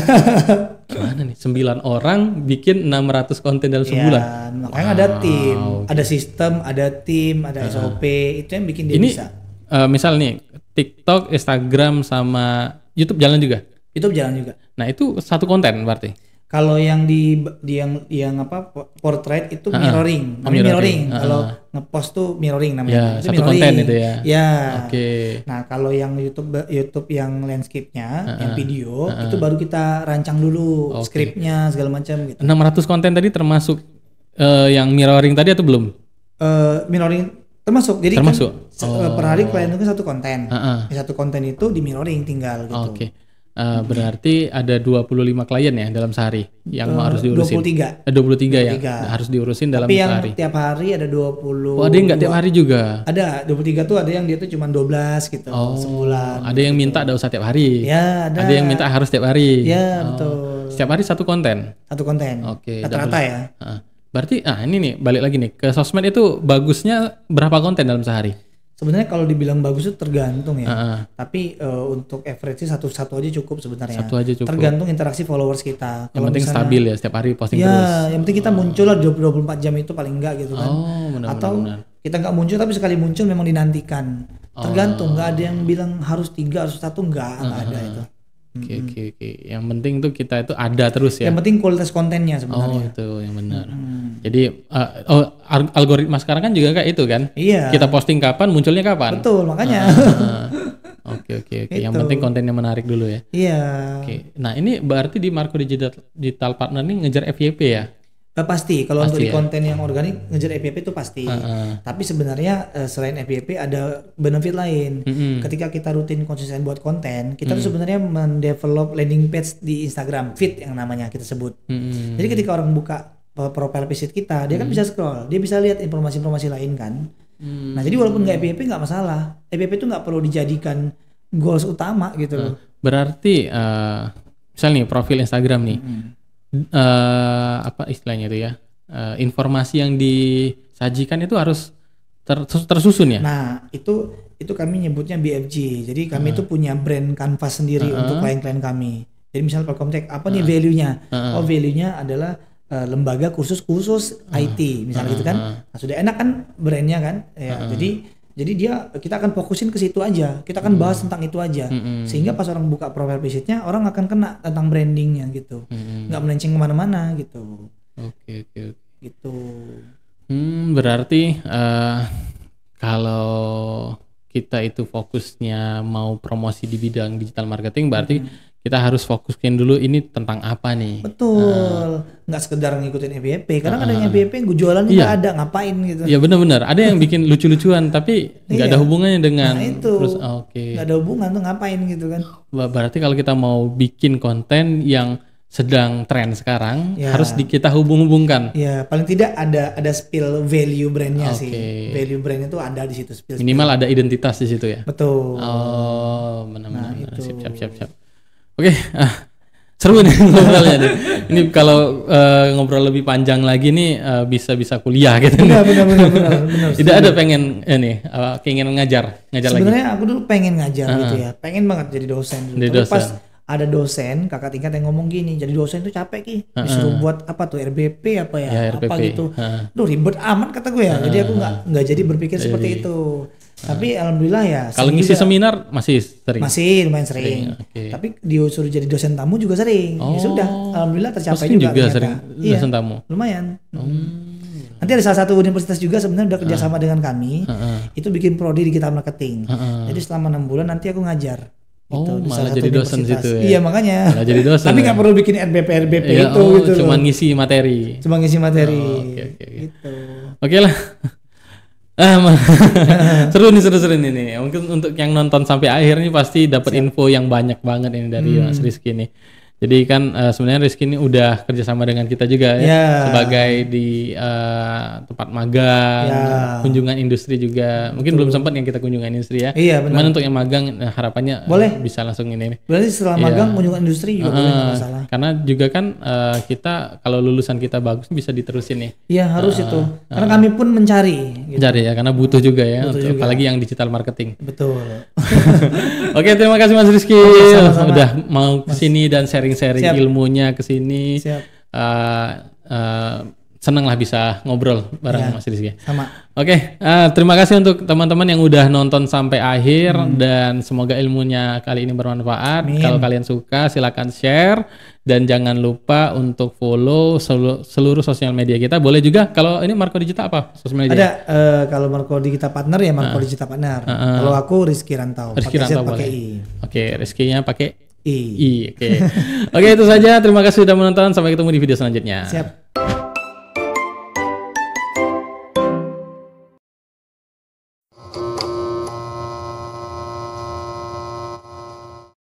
Gimana nih? 9 orang bikin 600 konten dalam iya, sebulan. Ya, makanya wow. ada tim, ada sistem, ada tim, ada uh. SOP, itu yang bikin dia Ini, bisa. Uh, misal nih TikTok, Instagram sama YouTube jalan juga. YouTube jalan juga. Nah itu satu konten berarti. Kalau yang di, di yang yang apa portrait itu oh, mirroring, mirroring. mirroring. Uh Kalau ngepost tuh mirroring namanya. Ya, itu satu mirroring. konten itu ya. Ya. Oke. Okay. Nah kalau yang YouTube YouTube yang landscape-nya, uh yang video uh itu baru kita rancang dulu okay. skripnya segala macam gitu. 600 konten tadi termasuk uh, yang mirroring tadi atau belum? Uh, mirroring termasuk jadi kan, termasuk. kan oh. per hari oh. klien itu satu konten uh -uh. satu konten itu di mirroring tinggal gitu oke okay. uh, eh, berarti ada 25 klien ya dalam sehari yang uh, harus diurusin 23 eh, 23, 23 yang harus diurusin dalam Tapi yang sehari tiap hari ada 20 oh ada yang gak tiap hari juga ada 23 tuh ada yang dia tuh cuma 12 gitu oh, sebulan ada yang gitu. minta ada usah tiap hari ya ada ada yang minta harus tiap hari ya oh. betul setiap hari satu konten satu konten oke okay, rata-rata ya uh Berarti ah ini nih balik lagi nih ke sosmed itu bagusnya berapa konten dalam sehari? Sebenarnya kalau dibilang bagus itu tergantung ya. Uh -uh. Tapi uh, untuk average sih satu-satu aja cukup sebenarnya. Satu aja cukup. Tergantung interaksi followers kita. Yang penting misalnya, stabil ya setiap hari posting ya, terus. yang penting kita uh. muncul lah 24 jam itu paling enggak gitu kan. Oh, benar, Atau benar, benar. kita nggak muncul tapi sekali muncul memang dinantikan. Tergantung, nggak oh. ada yang bilang harus tiga, harus satu, nggak, uh -huh. ada itu. Oke okay, oke okay, oke. Okay. Yang penting tuh kita itu ada terus ya. Yang penting kualitas kontennya sebenarnya. Oh itu yang benar. Hmm. Jadi uh, oh, algoritma sekarang kan juga kayak itu kan? Iya. Kita posting kapan, munculnya kapan? Betul, makanya. Ah, ah, ah. Oke oke oke. Yang gitu. penting kontennya menarik dulu ya. Iya. Oke. Okay. Nah ini berarti di Marco Digital, Digital Partner ini ngejar FYP ya? Nah, pasti kalau pasti untuk ya? konten yang organik ngejar FYP itu pasti. Uh, uh. Tapi sebenarnya uh, selain FYP ada benefit lain. Mm -hmm. Ketika kita rutin konsisten buat konten, kita mm. tuh sebenarnya mendevelop landing page di Instagram feed yang namanya kita sebut. Mm -hmm. Jadi ketika orang buka profile visit kita dia kan hmm. kan bisa scroll dia bisa lihat informasi-informasi lain kan hmm. nah jadi walaupun nggak EPP nggak masalah EPP itu nggak perlu dijadikan goals utama gitu loh nah, berarti uh, eh, misalnya nih profil Instagram nih hmm. uh, apa istilahnya itu ya uh, informasi yang disajikan itu harus ter, tersusun ya. Nah, itu itu kami nyebutnya BFG. Jadi kami itu hmm. punya brand kanvas sendiri uh untuk klien-klien kami. Jadi misalnya Telkomsel apa uh -huh. nih hmm. value-nya? Uh hmm. -huh. Oh, value-nya adalah uh, lembaga kursus khusus uh, hmm. IT misalnya uh, gitu hmm. kan. Hmm. Nah, sudah enak kan brandnya kan. Ya, uh, jadi jadi dia kita akan fokusin ke situ aja. Kita akan bahas tentang itu aja. Sehingga pas orang buka profile visitnya orang akan kena tentang brandingnya gitu. Nggak melenceng kemana-mana gitu. Oke okay, oke. Okay, Gitu. Hmm berarti uh, kalau kita itu fokusnya mau promosi di bidang digital marketing berarti hmm. kita harus fokuskan dulu ini tentang apa nih. Betul. Ah nggak sekedar ngikutin EBP karena uh, kan ada yang EBP ah. gue jualan iya. ada ngapain gitu iya benar-benar ada yang bikin lucu-lucuan tapi nggak iya. ada hubungannya dengan nah, itu terus ah, oke nggak ada hubungan tuh ngapain gitu kan berarti kalau kita mau bikin konten yang sedang tren sekarang ya. harus di, kita hubung-hubungkan. Ya, paling tidak ada ada spill value brandnya okay. sih. Value brandnya tuh ada di situ. Spill, spill. Minimal ada identitas di situ ya. Betul. Oh, benar-benar. Nah, siap, siap, siap. Oke, okay. Ah, seru nih ngobrolnya nih. ini kalau uh, ngobrol lebih panjang lagi nih uh, bisa bisa kuliah gitu benar, nih. benar benar benar benar tidak ada pengen ini uh, keinginan ngajar ngajar sebenarnya lagi. aku dulu pengen ngajar uh-huh. gitu ya pengen banget jadi dosen jadi dosen. pas ada dosen kakak tingkat yang ngomong gini jadi dosen itu capek ki ah, ah. disuruh uh-huh. buat apa tuh RBP apa ya, ya RBP. apa gitu uh-huh. Duh, ribet amat kata gue ya uh-huh. jadi aku nggak nggak jadi berpikir uh-huh. seperti itu tapi alhamdulillah ya. Kalau ngisi juga, seminar masih sering. Masih lumayan sering. sering okay. Tapi diusur jadi dosen tamu juga sering. Ya oh. Ya sudah, alhamdulillah tercapai juga. juga sering iya, dosen tamu. Lumayan. Oh. Hmm. Nanti ada salah satu universitas juga sebenarnya udah ah. kerjasama uh. dengan kami. Uh -uh. Itu bikin prodi di kita marketing. Uh -uh. Jadi selama enam bulan nanti aku ngajar. Oh, gitu, malah jadi dosen situ ya? Iya makanya. Malah jadi dosen. Tapi nggak ya? perlu bikin RBP RBP ya, itu oh, gitu. Cuma loh. ngisi materi. Cuma ngisi materi. Oh, okay, okay, okay. Gitu. Oke okay lah. Ah, seru nih seru-seru ini nih. Mungkin untuk yang nonton sampai akhir nih pasti dapat info yang banyak banget ini dari hmm. Mas Rizky nih. Jadi kan uh, sebenarnya Rizky ini udah kerjasama dengan kita juga ya yeah. sebagai di uh, tempat magang, yeah. kunjungan industri juga. Mungkin Betul. belum sempat yang kita kunjungan industri ya. Iya benar. Cuman untuk yang magang nah, harapannya boleh. Uh, bisa langsung ini. Nih. Berarti setelah yeah. magang kunjungan industri juga uh, boleh masalah. Karena juga kan uh, kita kalau lulusan kita bagus bisa diterusin ya. Iya harus uh, itu. Karena uh, kami pun mencari. Gitu. Mencari ya karena butuh juga ya. Butuh untuk, juga. Apalagi yang digital marketing. Betul. Oke terima kasih Mas Rizky. sudah Udah mau kesini dan share sharing-sharing ilmunya ke sini. Uh, eh, uh, eh, Senang lah bisa ngobrol bareng ya, Mas Rizky. Sama. Oke, okay, uh, eh, terima kasih untuk teman-teman yang udah nonton sampai akhir hmm. dan semoga ilmunya kali ini bermanfaat. Kalau kalian suka silakan share dan jangan lupa untuk follow seluruh, seluruh sosial media kita. Boleh juga kalau ini Marco Digital apa sosial media? Ada uh, kalau Marco Digital Partner ya Marco uh, Digital Partner. Uh, uh, kalau aku Rizky Rantau. Rizky Rantau boleh. Oke, okay, Rizky-nya pakai I. I. Oke. Okay. okay, itu saja. Terima kasih sudah menonton. Sampai ketemu di video selanjutnya. Siap.